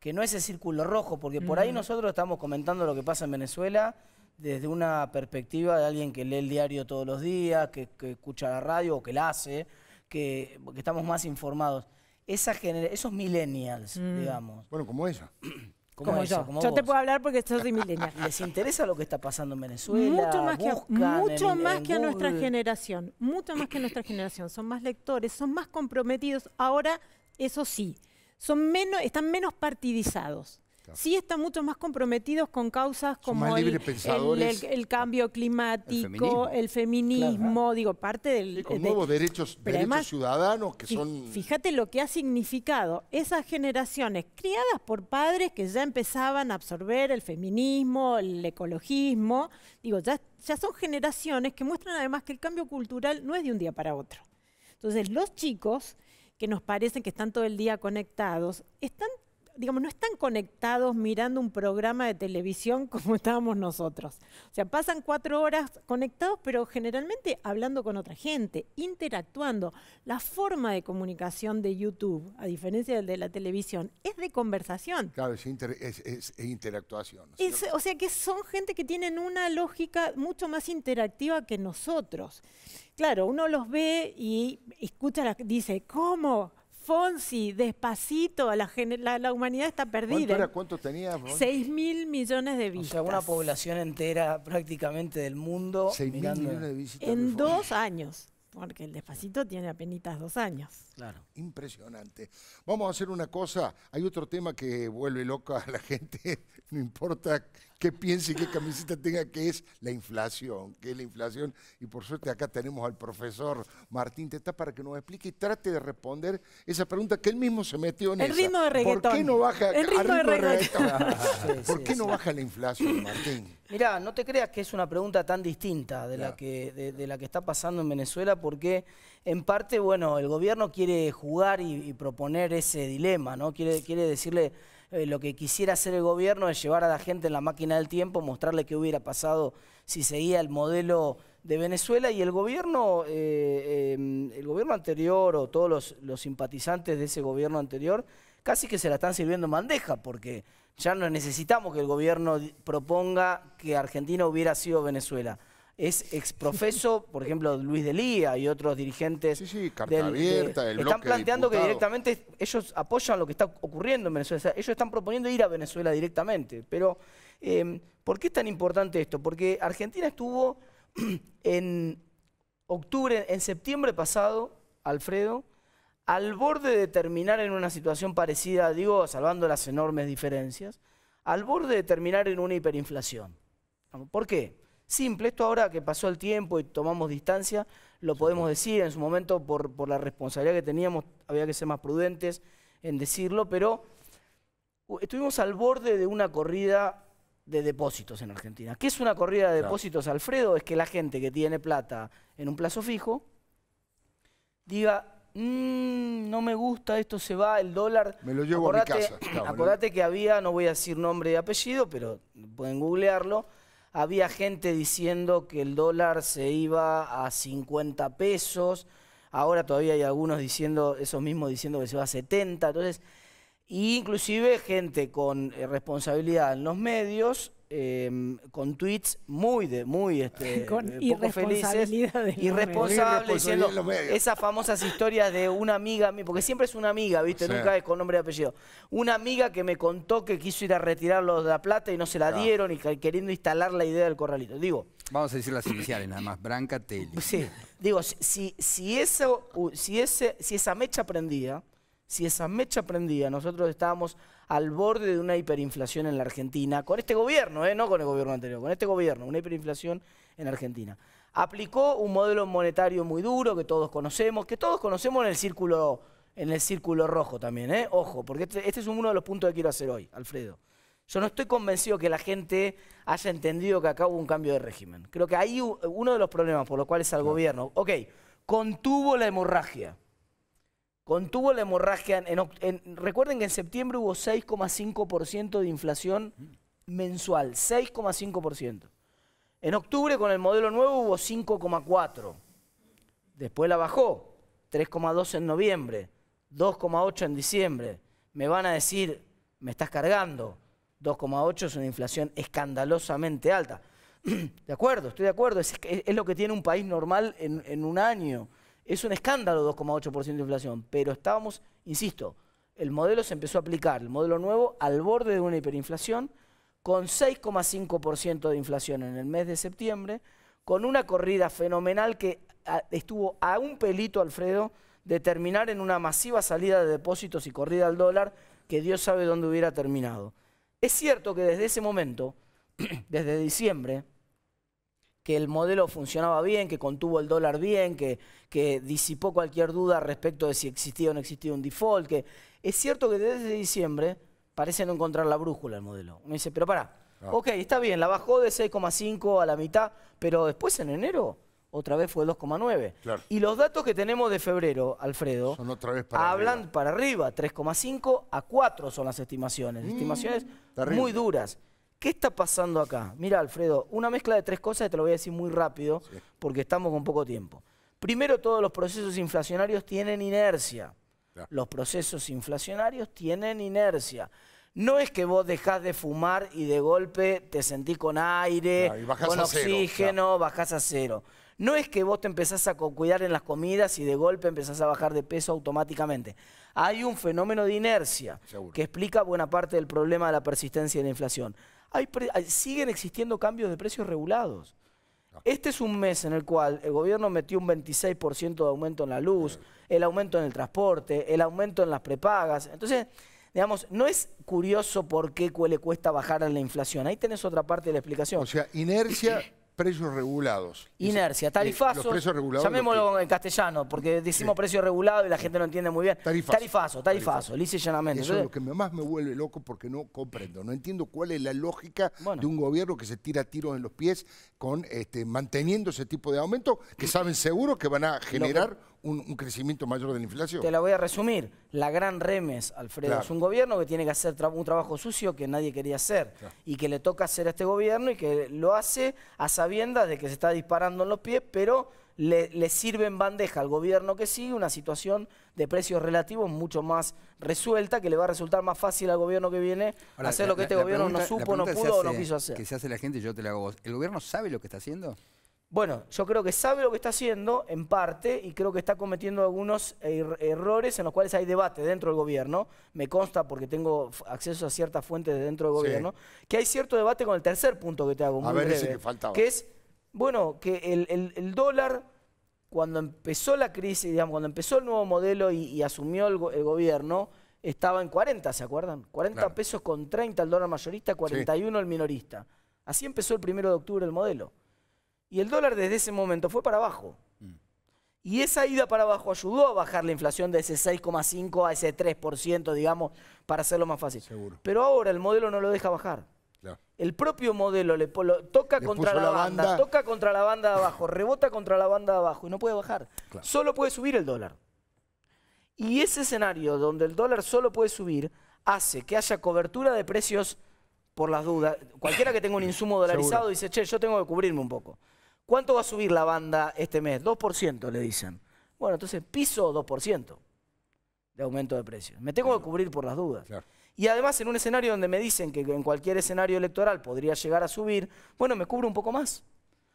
que no es el círculo rojo, porque por ahí mm. nosotros estamos comentando lo que pasa en Venezuela desde una perspectiva de alguien que lee el diario todos los días, que, escucha la radio o que la hace, que, estamos más informados. Esa esos millennials, mm. digamos. Bueno, como ella. Como, yo. yo te puedo hablar porque soy milenio. *laughs* ¿Les interesa lo que está pasando en Venezuela? Mucho más, que, mucho más que a nuestra generación. Mucho más que a nuestra generación. Son más lectores, son más comprometidos. Ahora, eso sí, son menos, están menos partidizados. Sí están mucho más comprometidos con causas como el, cambio climático, el feminismo, digo, parte del... Y con nuevos derechos, ciudadanos que son... Fíjate lo que ha significado esas generaciones criadas por padres que ya empezaban a absorber el feminismo, el ecologismo, digo, ya, ya son generaciones que muestran además que el cambio cultural no es de un día para otro. Entonces los chicos que nos parecen que están todo el día conectados, están digamos, no están conectados mirando un programa de televisión *laughs* como estábamos nosotros. O sea, pasan cuatro horas conectados, pero generalmente hablando con otra gente, interactuando. La forma de comunicación de YouTube, a diferencia del de la televisión, es de conversación. Claro, es, interactuación. o sea, que son gente que tienen una lógica mucho más interactiva que nosotros. Claro, uno los ve y escucha, dice, ¿cómo? Fonsi, despacito, la, humanidad está perdida. ¿Cuánto, era, cuánto tenía? Fonsi? 6 mil millones de visitas. O sea, una población entera prácticamente del mundo. 6 mil millones de visitas. En dos años, porque el despacito tiene apenas dos años. Claro. Impresionante. Vamos a hacer una cosa. Hay otro tema que vuelve loca a la *laughs* gente, no importa qué piense y qué camiseta tenga, que es la inflación. Que es la inflación? Y por suerte acá tenemos al profesor Martín Teta para que nos explique y trate de responder esa pregunta que él mismo se metió en El esa. ¿Por qué no baja El ritmo, de reggaetón? *laughs* ¿Por qué no baja la inflación, Martín? Mirá, no te creas que es una pregunta tan distinta de, la, que, de la que está pasando en Venezuela porque en parte, bueno, el gobierno quiere jugar y, proponer ese dilema, ¿no? Quiere, quiere decirle, eh, lo que quisiera hacer el gobierno es llevar a la gente en la máquina del tiempo, mostrarle qué hubiera pasado si seguía el modelo de Venezuela y el gobierno, eh, em, el gobierno anterior o todos los, los simpatizantes de ese gobierno anterior casi que se la están sirviendo en bandeja porque ya no necesitamos que el gobierno proponga que Argentina hubiera sido Venezuela es exprofeso, por ejemplo, Luis Delía y otros dirigentes. Sí, sí, abierta, Están planteando que directamente ellos apoyan lo que está ocurriendo en Venezuela. ellos están proponiendo ir a Venezuela directamente. Pero, em, ¿por qué es tan importante esto? Porque Argentina estuvo *clears throat* en octubre, en septiembre pasado, Alfredo, al borde de terminar en una situación parecida, digo, salvando las enormes diferencias, al borde de terminar en una hiperinflación. ¿Por qué? simple. Esto ahora que pasó el tiempo y tomamos distancia, lo podemos decir. En su momento, por, la responsabilidad que teníamos, había que ser más prudentes en decirlo, pero estuvimos al borde de una corrida de depósitos en Argentina. ¿Qué es una corrida de depósitos, Alfredo? Es que la gente que tiene plata en un plazo fijo diga, mm, no me gusta, esto se va, el dólar... Me lo llevo a mi casa. acordate que había, no voy a decir nombre y apellido, pero pueden googlearlo, había gente diciendo que el dólar se iba a 50 pesos, ahora todavía hay algunos diciendo, esos mismos diciendo que se va a 70, entonces, inclusive gente con eh, responsabilidad en los medios Em, con tweets muy de muy este, *laughs* eh, irresponsables diciendo esas famosas historias de una amiga porque siempre es una amiga viste nunca es con nombre y apellido una amiga que me contó que quiso ir a retirar los de la plata y no se la ah. dieron y queriendo instalar la idea del corralito digo vamos a decir las iniciales nada más Branca Telly digo si si eso si ese si esa mecha prendía si esa mecha prendía, nosotros estábamos al borde de una hiperinflación en la Argentina, con este gobierno, eh, no con el gobierno anterior, con este gobierno, una hiperinflación en Argentina. Aplicó un modelo monetario muy duro que todos conocemos, que todos conocemos en el círculo, en el círculo rojo también, eh. ojo, porque este, este es uno de los puntos que quiero hacer hoy, Alfredo. Yo no estoy convencido que la gente haya entendido que acá hubo un cambio de régimen. Creo que ahí uno de los problemas por los cuales al gobierno, ok, contuvo la hemorragia contuvo la hemorragia. En, recuerden que en septiembre hubo 6,5% de inflación mensual, 6,5%. En octubre con el modelo nuevo hubo 5,4%. Después la bajó, 3,2% en noviembre, 2,8% en diciembre. Me van a decir, me estás cargando. 2,8 es una inflación escandalosamente alta. *clears throat* de acuerdo, estoy de acuerdo. Es, lo que tiene un país normal en un año. Es un escándalo 2,8% de inflación, pero estábamos, insisto, el modelo se empezó a aplicar, el modelo nuevo, al borde de una hiperinflación, con 6,5% de inflación en el mes de septiembre, con una corrida fenomenal que ah, estuvo a un pelito, Alfredo, de terminar en una masiva salida de depósitos y corrida al dólar que Dios sabe dónde hubiera terminado. Es cierto que desde ese momento, *clears throat* desde diciembre, que el modelo funcionaba bien, que contuvo el dólar bien, que, disipó cualquier duda respecto de si existía o no existía un default. Que es cierto que desde diciembre parece no encontrar la brújula el modelo. Uno dice, pero pará, ah. ok, está bien, la bajó de 6,5 a la mitad, pero después en enero otra vez fue 2,9. Y los datos que tenemos de febrero, Alfredo, para hablan para arriba, 3,5 a 4 son las estimaciones, mm, estimaciones muy duras. ¿Qué está pasando acá? Mira, Alfredo, una mezcla de tres cosas, te lo voy a decir muy rápido, porque estamos con poco tiempo. Primero, todos los procesos inflacionarios tienen inercia. Los procesos inflacionarios tienen inercia. No es que vos dejás de fumar y de golpe te sentís con aire, con oxígeno, bajás a cero. No es que vos te empezás a cuidar en las comidas y de golpe empezás a bajar de peso automáticamente. Hay un fenómeno de inercia que explica buena parte del problema de la persistencia de la inflación siguen existiendo cambios de precios regulados. Este es un mes en el cual el gobierno metió un 26% de aumento en la luz, el aumento en el transporte, el aumento en las prepagas. Entonces, digamos, no es curioso por qué le cuesta bajar la inflación. Ahí tenés otra parte de la explicación. O sea, inercia *clears throat* precios regulados. Inercia, tarifazo. Eh, los precios regulados. Llamémoslo en castellano, porque decimos precios precio regulado y la gente no entiende muy bien. Tarifazo. Tarifazo, tarifazo, lice llanamente. Eso es lo que más me vuelve loco porque no comprendo. No entiendo cuál es la lógica de un gobierno que se tira tiros en los pies con este, manteniendo ese tipo de aumento que saben seguro que van a generar un, crecimiento mayor de la inflación. Te la voy a resumir. La gran remes, Alfredo, es un gobierno que tiene que hacer un trabajo sucio que nadie quería hacer y que le toca hacer a este gobierno y que lo hace a sabiendas de que se está disparando en los pies, pero le, sirve en bandeja al gobierno que sigue una situación de precios relativos mucho más resuelta, que le va a resultar más fácil al gobierno que viene hacer lo que este gobierno no supo, no pudo o no quiso hacer. Que se hace la gente, yo te la hago vos. ¿El gobierno sabe lo que está haciendo? Bueno, yo creo que sabe lo que está haciendo, en parte, y creo que está cometiendo algunos er-, errores en los cuales hay debate dentro del gobierno. Me consta, porque tengo acceso a ciertas fuentes de dentro del gobierno, que hay cierto debate con el tercer punto que te hago, muy que, es, bueno, que el, dólar, cuando empezó la crisis, digamos, cuando empezó el nuevo modelo y, asumió el, gobierno, estaba en 40, ¿se acuerdan? 40 pesos con 30 el dólar mayorista, 41 el minorista. Así empezó el primero de octubre el modelo. Y el dólar desde ese momento fue para abajo. Mm. Y esa ida para abajo ayudó a bajar la inflación de ese 6,5 a ese 3%, digamos, para hacerlo más fácil. Pero ahora el modelo no lo deja bajar. El propio modelo le toca contra la, banda, toca contra la banda de abajo, rebota contra la banda de abajo y no puede bajar. Solo puede subir el dólar. Y ese escenario donde el dólar solo puede subir hace que haya cobertura de precios por las dudas. Cualquiera que tenga un insumo dolarizado dice, che, yo tengo que cubrirme un poco. ¿Cuánto va a subir la banda este mes? 2% le dicen. Bueno, entonces piso 2% de aumento de precios. Me tengo que cubrir por las dudas. Y además en un escenario donde me dicen que en cualquier escenario electoral podría llegar a subir, bueno, me cubro un poco más.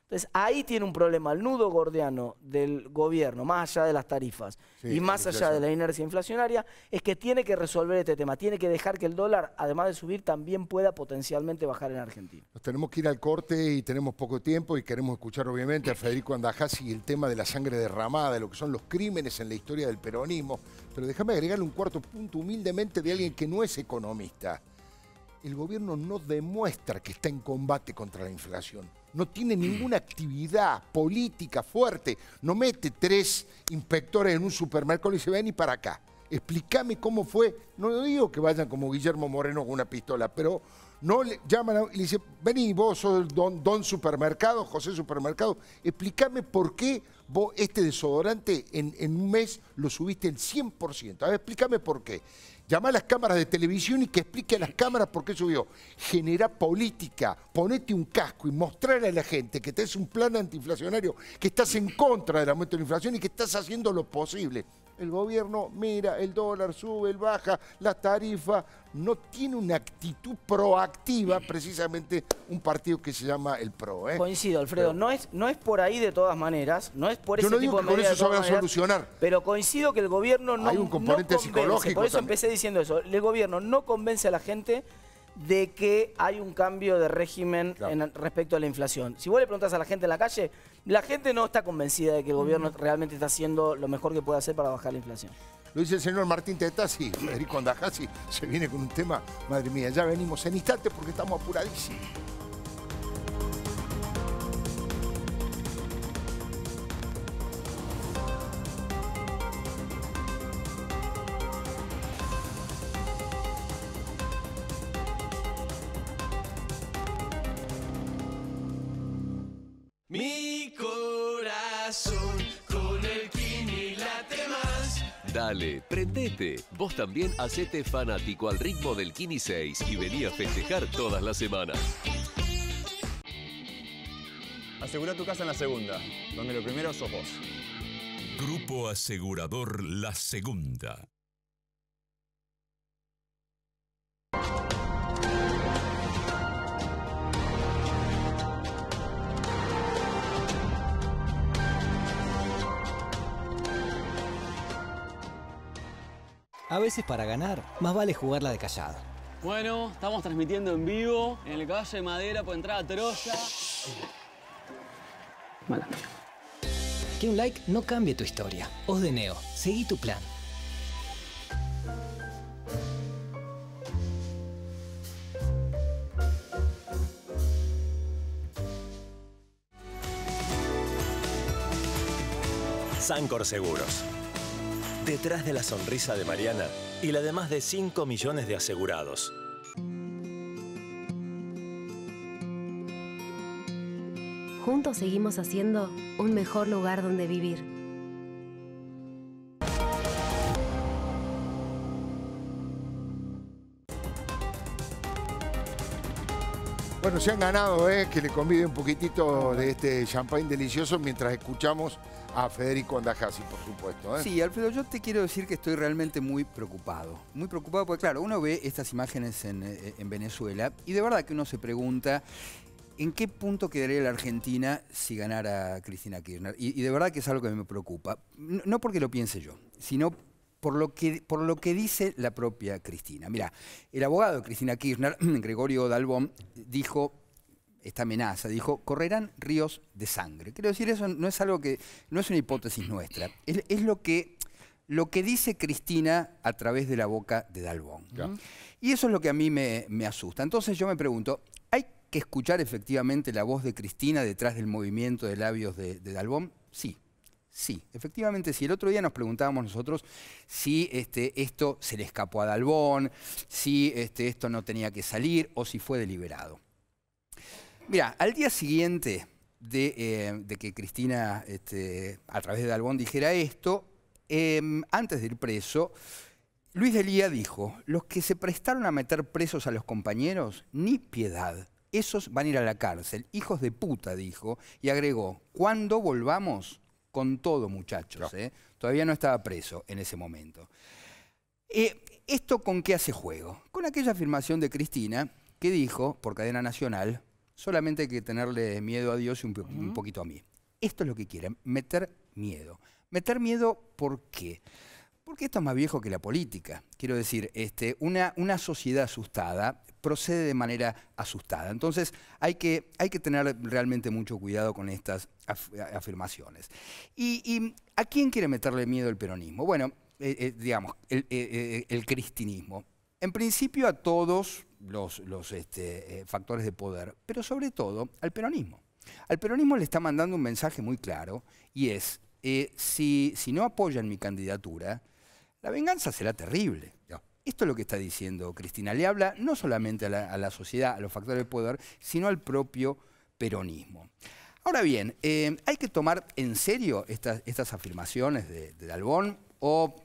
Entonces ahí tiene un problema el nudo gordiano del gobierno, más allá de las tarifas y más allá de la inercia inflacionaria, es que tiene que resolver este tema, tiene que dejar que el dólar, además de subir, también pueda potencialmente bajar en Argentina. Nos tenemos que ir al corte y tenemos poco tiempo y queremos escuchar obviamente a Federico Andajasi y el tema de la sangre derramada, de lo que son los crímenes en la historia del peronismo, pero déjame agregarle un cuarto punto humildemente de alguien que no es economista. El gobierno no demuestra que está en combate contra la inflación no tiene ninguna actividad política fuerte. No mete tres inspectores en un supermercado y se ven y para acá. Explícame cómo fue. No digo que vayan como Guillermo Moreno con una pistola, pero no le llaman y le dicen, vení, vos sos el don, supermercado, José Supermercado, explícame por qué vos este desodorante en, en un mes lo subiste el 100%. A ver, explícame por qué. Llama a las cámaras de televisión y que explique a las cámaras por qué subió. Genera política, ponete un casco y mostrarle a la gente que tenés un plan antiinflacionario, que estás en contra del aumento de la inflación y que estás haciendo lo posible el gobierno mira, el dólar sube, el baja, la tarifa, no tiene una actitud proactiva, precisamente un partido que se llama el PRO. ¿eh? Coincido, Alfredo, no, es, no es por ahí de todas maneras, no es por ese Yo no digo que con eso se a solucionar. Pero coincido que el gobierno no Hay un componente psicológico por eso empecé diciendo eso, el gobierno no convence a la gente de que hay un cambio de régimen respecto a la inflación. Si vos le preguntás a la gente en la calle, la gente no está convencida de que el gobierno realmente está haciendo lo mejor que puede hacer para bajar la inflación. Lo dice el señor Martín Tetazzi, Federico Andajasi, se viene con un tema, madre mía, ya venimos en instantes porque estamos apuradísimos. Dale, prendete. Vos también hacete fanático al ritmo del Kini 6 y vení a festejar todas las semanas. Asegura tu casa en la segunda, donde lo primero sos vos. Grupo Asegurador La Segunda. A veces para ganar, más vale jugarla de callado. Bueno, estamos transmitiendo en vivo en el caballo de madera por entrada Troya. Que un like no cambie tu historia. Os de Neo, seguí tu plan. Sancor Seguros. Detrás de la sonrisa de Mariana y la de más de 5 millones de asegurados. Juntos seguimos haciendo un mejor lugar donde vivir. Bueno, se han ganado, eh, que le convive un poquitito de este champagne delicioso mientras escuchamos a Federico Andajasi, por supuesto. Eh. Sí, Alfredo, yo te quiero decir que estoy realmente muy preocupado. Muy preocupado porque, claro, uno ve estas imágenes en, eh, Venezuela y de verdad que uno se pregunta ¿En qué punto quedaría la Argentina si ganara Cristina Kirchner? Y, de verdad que es algo que me preocupa. no porque lo piense yo, sino por lo que, por lo que dice la propia Cristina. Mira, el abogado de Cristina Kirchner, *clears throat* Gregorio Dalbón, dijo esta amenaza, dijo, correrán ríos de sangre. Quiero decir, eso no es algo que, no es una hipótesis nuestra, es, lo que lo que dice Cristina a través de la boca de Dalbón. Y eso es lo que a mí me, asusta. Entonces yo me pregunto, ¿hay que escuchar efectivamente la voz de Cristina detrás del movimiento de labios de, de Dalbón? Sí, Sí, efectivamente sí. El otro día nos preguntábamos nosotros si este, esto se le escapó a Dalbón, si este, esto no tenía que salir o si fue deliberado. Mira, al día siguiente de, eh, que Cristina, este, a través de Dalbón, dijera esto, em, antes de ir preso, Luis Lía dijo, los que se prestaron a meter presos a los compañeros, ni piedad, esos van a ir a la cárcel, hijos de puta, dijo, y agregó, cuando volvamos con todo, muchachos. ¿eh? Todavía no estaba preso en ese momento. Eh, ¿Esto con qué hace juego? Con aquella afirmación de Cristina que dijo, por cadena nacional, solamente hay que tenerle miedo a Dios y un, poquito a mí. Esto es lo que quieren, meter miedo. Meter miedo, ¿por qué? Porque esto es más viejo que la política. Quiero decir, este, una, una sociedad asustada procede de manera asustada. Entonces hay que, hay que tener realmente mucho cuidado con estas afirmaciones. Y, a quién quiere meterle miedo el peronismo? Bueno, eh, eh, digamos, eh, el, cristinismo. En principio a todos los, los este, factores de poder, pero sobre todo al peronismo. Al peronismo le está mandando un mensaje muy claro y es, si, si no apoyan mi candidatura, la venganza será terrible. Esto es lo que está diciendo Cristina. Le habla no solamente a la, sociedad, a los factores de poder, sino al propio peronismo. Ahora bien, eh, ¿hay que tomar en serio estas, afirmaciones de, Dalbón o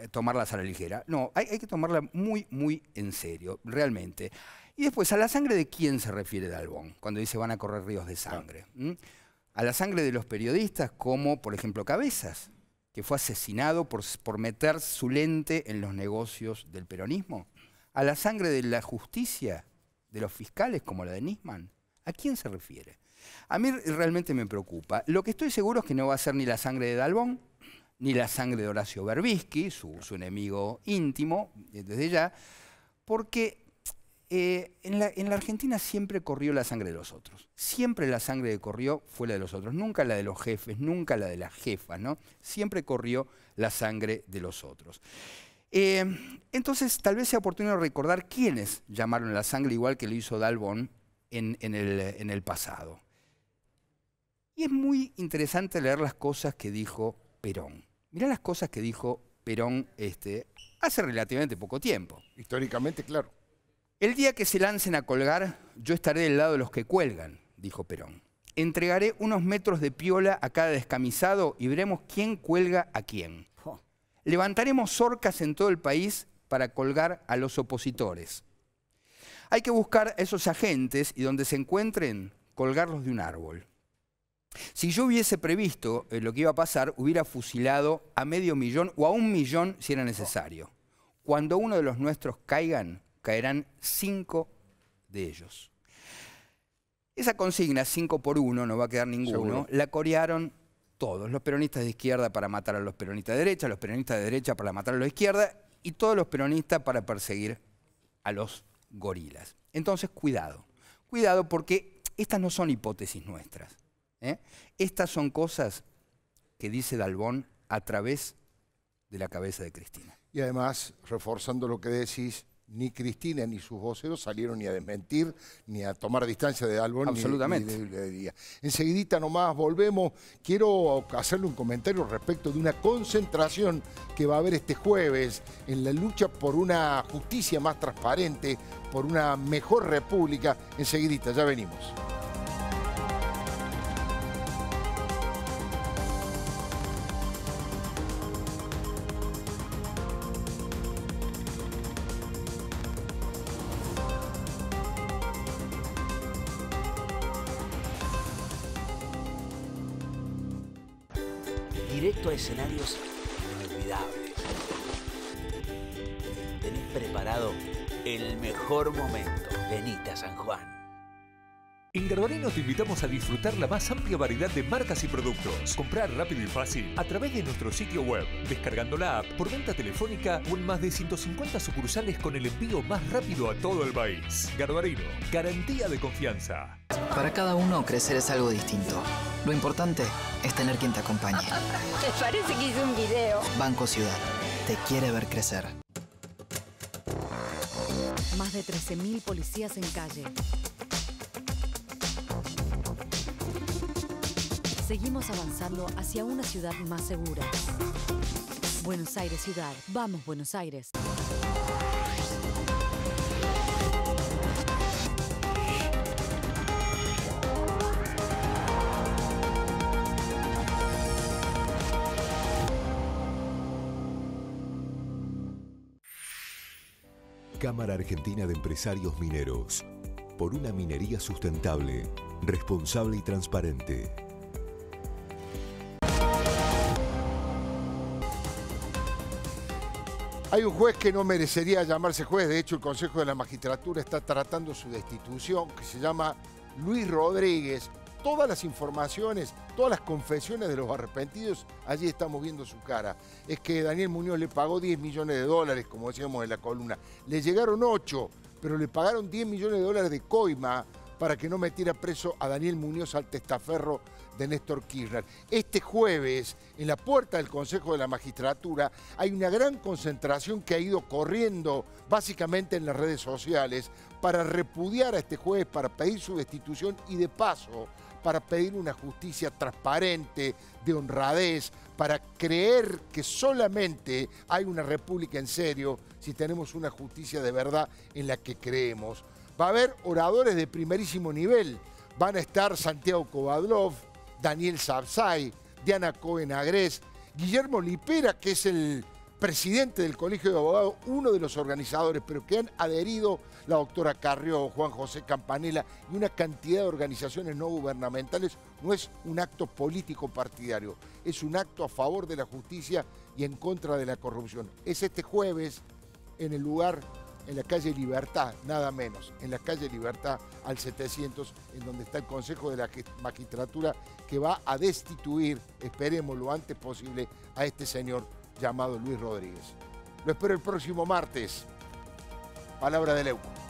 eh, tomarlas a la ligera? No, hay, que tomarlas muy, muy en serio, realmente. Y después, ¿a la sangre de quién se refiere Dalbón cuando dice van a correr ríos de sangre? ¿Mm? A la sangre de los periodistas como, por ejemplo, Cabezas, que fue asesinado por, meter su lente en los negocios del peronismo? ¿A la sangre de la justicia de los fiscales como la de Nisman? ¿A quién se refiere? A mí realmente me preocupa. Lo que estoy seguro es que no va a ser ni la sangre de Dalbón, ni la sangre de Horacio Berbisky, su, su enemigo íntimo, eh, desde ya, porque eh, en, la, Argentina siempre corrió la sangre de los otros. Siempre la sangre que corrió fue la de los otros, nunca la de los jefes, nunca la de las jefas, ¿no? Siempre corrió la sangre de los otros. Eh, entonces, tal vez sea oportuno recordar quiénes llamaron la sangre, igual que lo hizo Dalbón en, el, pasado. Y es muy interesante leer las cosas que dijo Perón. Mirá las cosas que dijo Perón este, hace relativamente poco tiempo. Históricamente, claro. El día que se lancen a colgar, yo estaré del lado de los que cuelgan, dijo Perón. Entregaré unos metros de piola a cada descamisado y veremos quién cuelga a quién. Levantaremos orcas en todo el país para colgar a los opositores. Hay que buscar a esos agentes y donde se encuentren, colgarlos de un árbol. Si yo hubiese previsto eh, lo que iba a pasar, hubiera fusilado a medio millón o a un millón si era necesario. Cuando uno de los nuestros caigan, caerán cinco de ellos. Esa consigna, cinco por uno, no va a quedar ninguno, la corearon todos, los peronistas de izquierda para matar a los peronistas de derecha, los peronistas de derecha para matar a los de izquierda y todos los peronistas para perseguir a los gorilas. Entonces, cuidado, cuidado porque estas no son hipótesis nuestras. ¿eh? Estas son cosas que dice Dalbón a través de la cabeza de Cristina. Y además, reforzando lo que decís, ni Cristina ni sus voceros salieron ni a desmentir, ni a tomar distancia de Dalbón. Absolutamente. Ni, Enseguidita nomás volvemos. Quiero hacerle un comentario respecto de una concentración que va a haber este jueves en la lucha por una justicia más transparente, por una mejor república. Enseguidita, ya venimos. En Garbarino te invitamos a disfrutar la más amplia variedad de marcas y productos. Comprar rápido y fácil a través de nuestro sitio web, descargando la app por venta telefónica o en más de 150 sucursales con el envío más rápido a todo el país. Garbarino, garantía de confianza. Para cada uno crecer es algo distinto. Lo importante es tener quien te acompañe. ¿Te *laughs* parece que hice un video? Banco Ciudad, te quiere ver crecer. Más de 13.000 policías en calle Seguimos avanzando hacia una ciudad más segura. Buenos Aires Ciudad. Vamos, Buenos Aires. Cámara Argentina de Empresarios Mineros. Por una minería sustentable, responsable y transparente. Hay un juez que no merecería llamarse juez, de hecho el Consejo de la Magistratura está tratando su destitución, que se llama Luis Rodríguez. Todas las informaciones, todas las confesiones de los arrepentidos, allí estamos viendo su cara. Es que Daniel Muñoz le pagó 10 millones de dólares, como decíamos en la columna. Le llegaron 8, pero le pagaron 10 millones de dólares de coima para que no metiera preso a Daniel Muñoz al testaferro de Néstor Kirchner. Este jueves, en la puerta del Consejo de la Magistratura, hay una gran concentración que ha ido corriendo básicamente en las redes sociales para repudiar a este jueves, para pedir su destitución y de paso para pedir una justicia transparente, de honradez, para creer que solamente hay una república en serio si tenemos una justicia de verdad en la que creemos. Va a haber oradores de primerísimo nivel. Van a estar Santiago Kovadlov, Daniel Sarzay, Diana Cohen Guillermo Lipera, que es el presidente del Colegio de Abogados, uno de los organizadores, pero que han adherido la doctora Carrió, Juan José Campanella y una cantidad de organizaciones no gubernamentales, no es un acto político partidario, es un acto a favor de la justicia y en contra de la corrupción. Es este jueves en el lugar en la calle Libertad, nada menos, en la calle Libertad al 700, en donde está el Consejo de la Magistratura que va a destituir, esperemos lo antes posible, a este señor llamado Luis Rodríguez. Lo espero el próximo martes. Palabra de Leuco.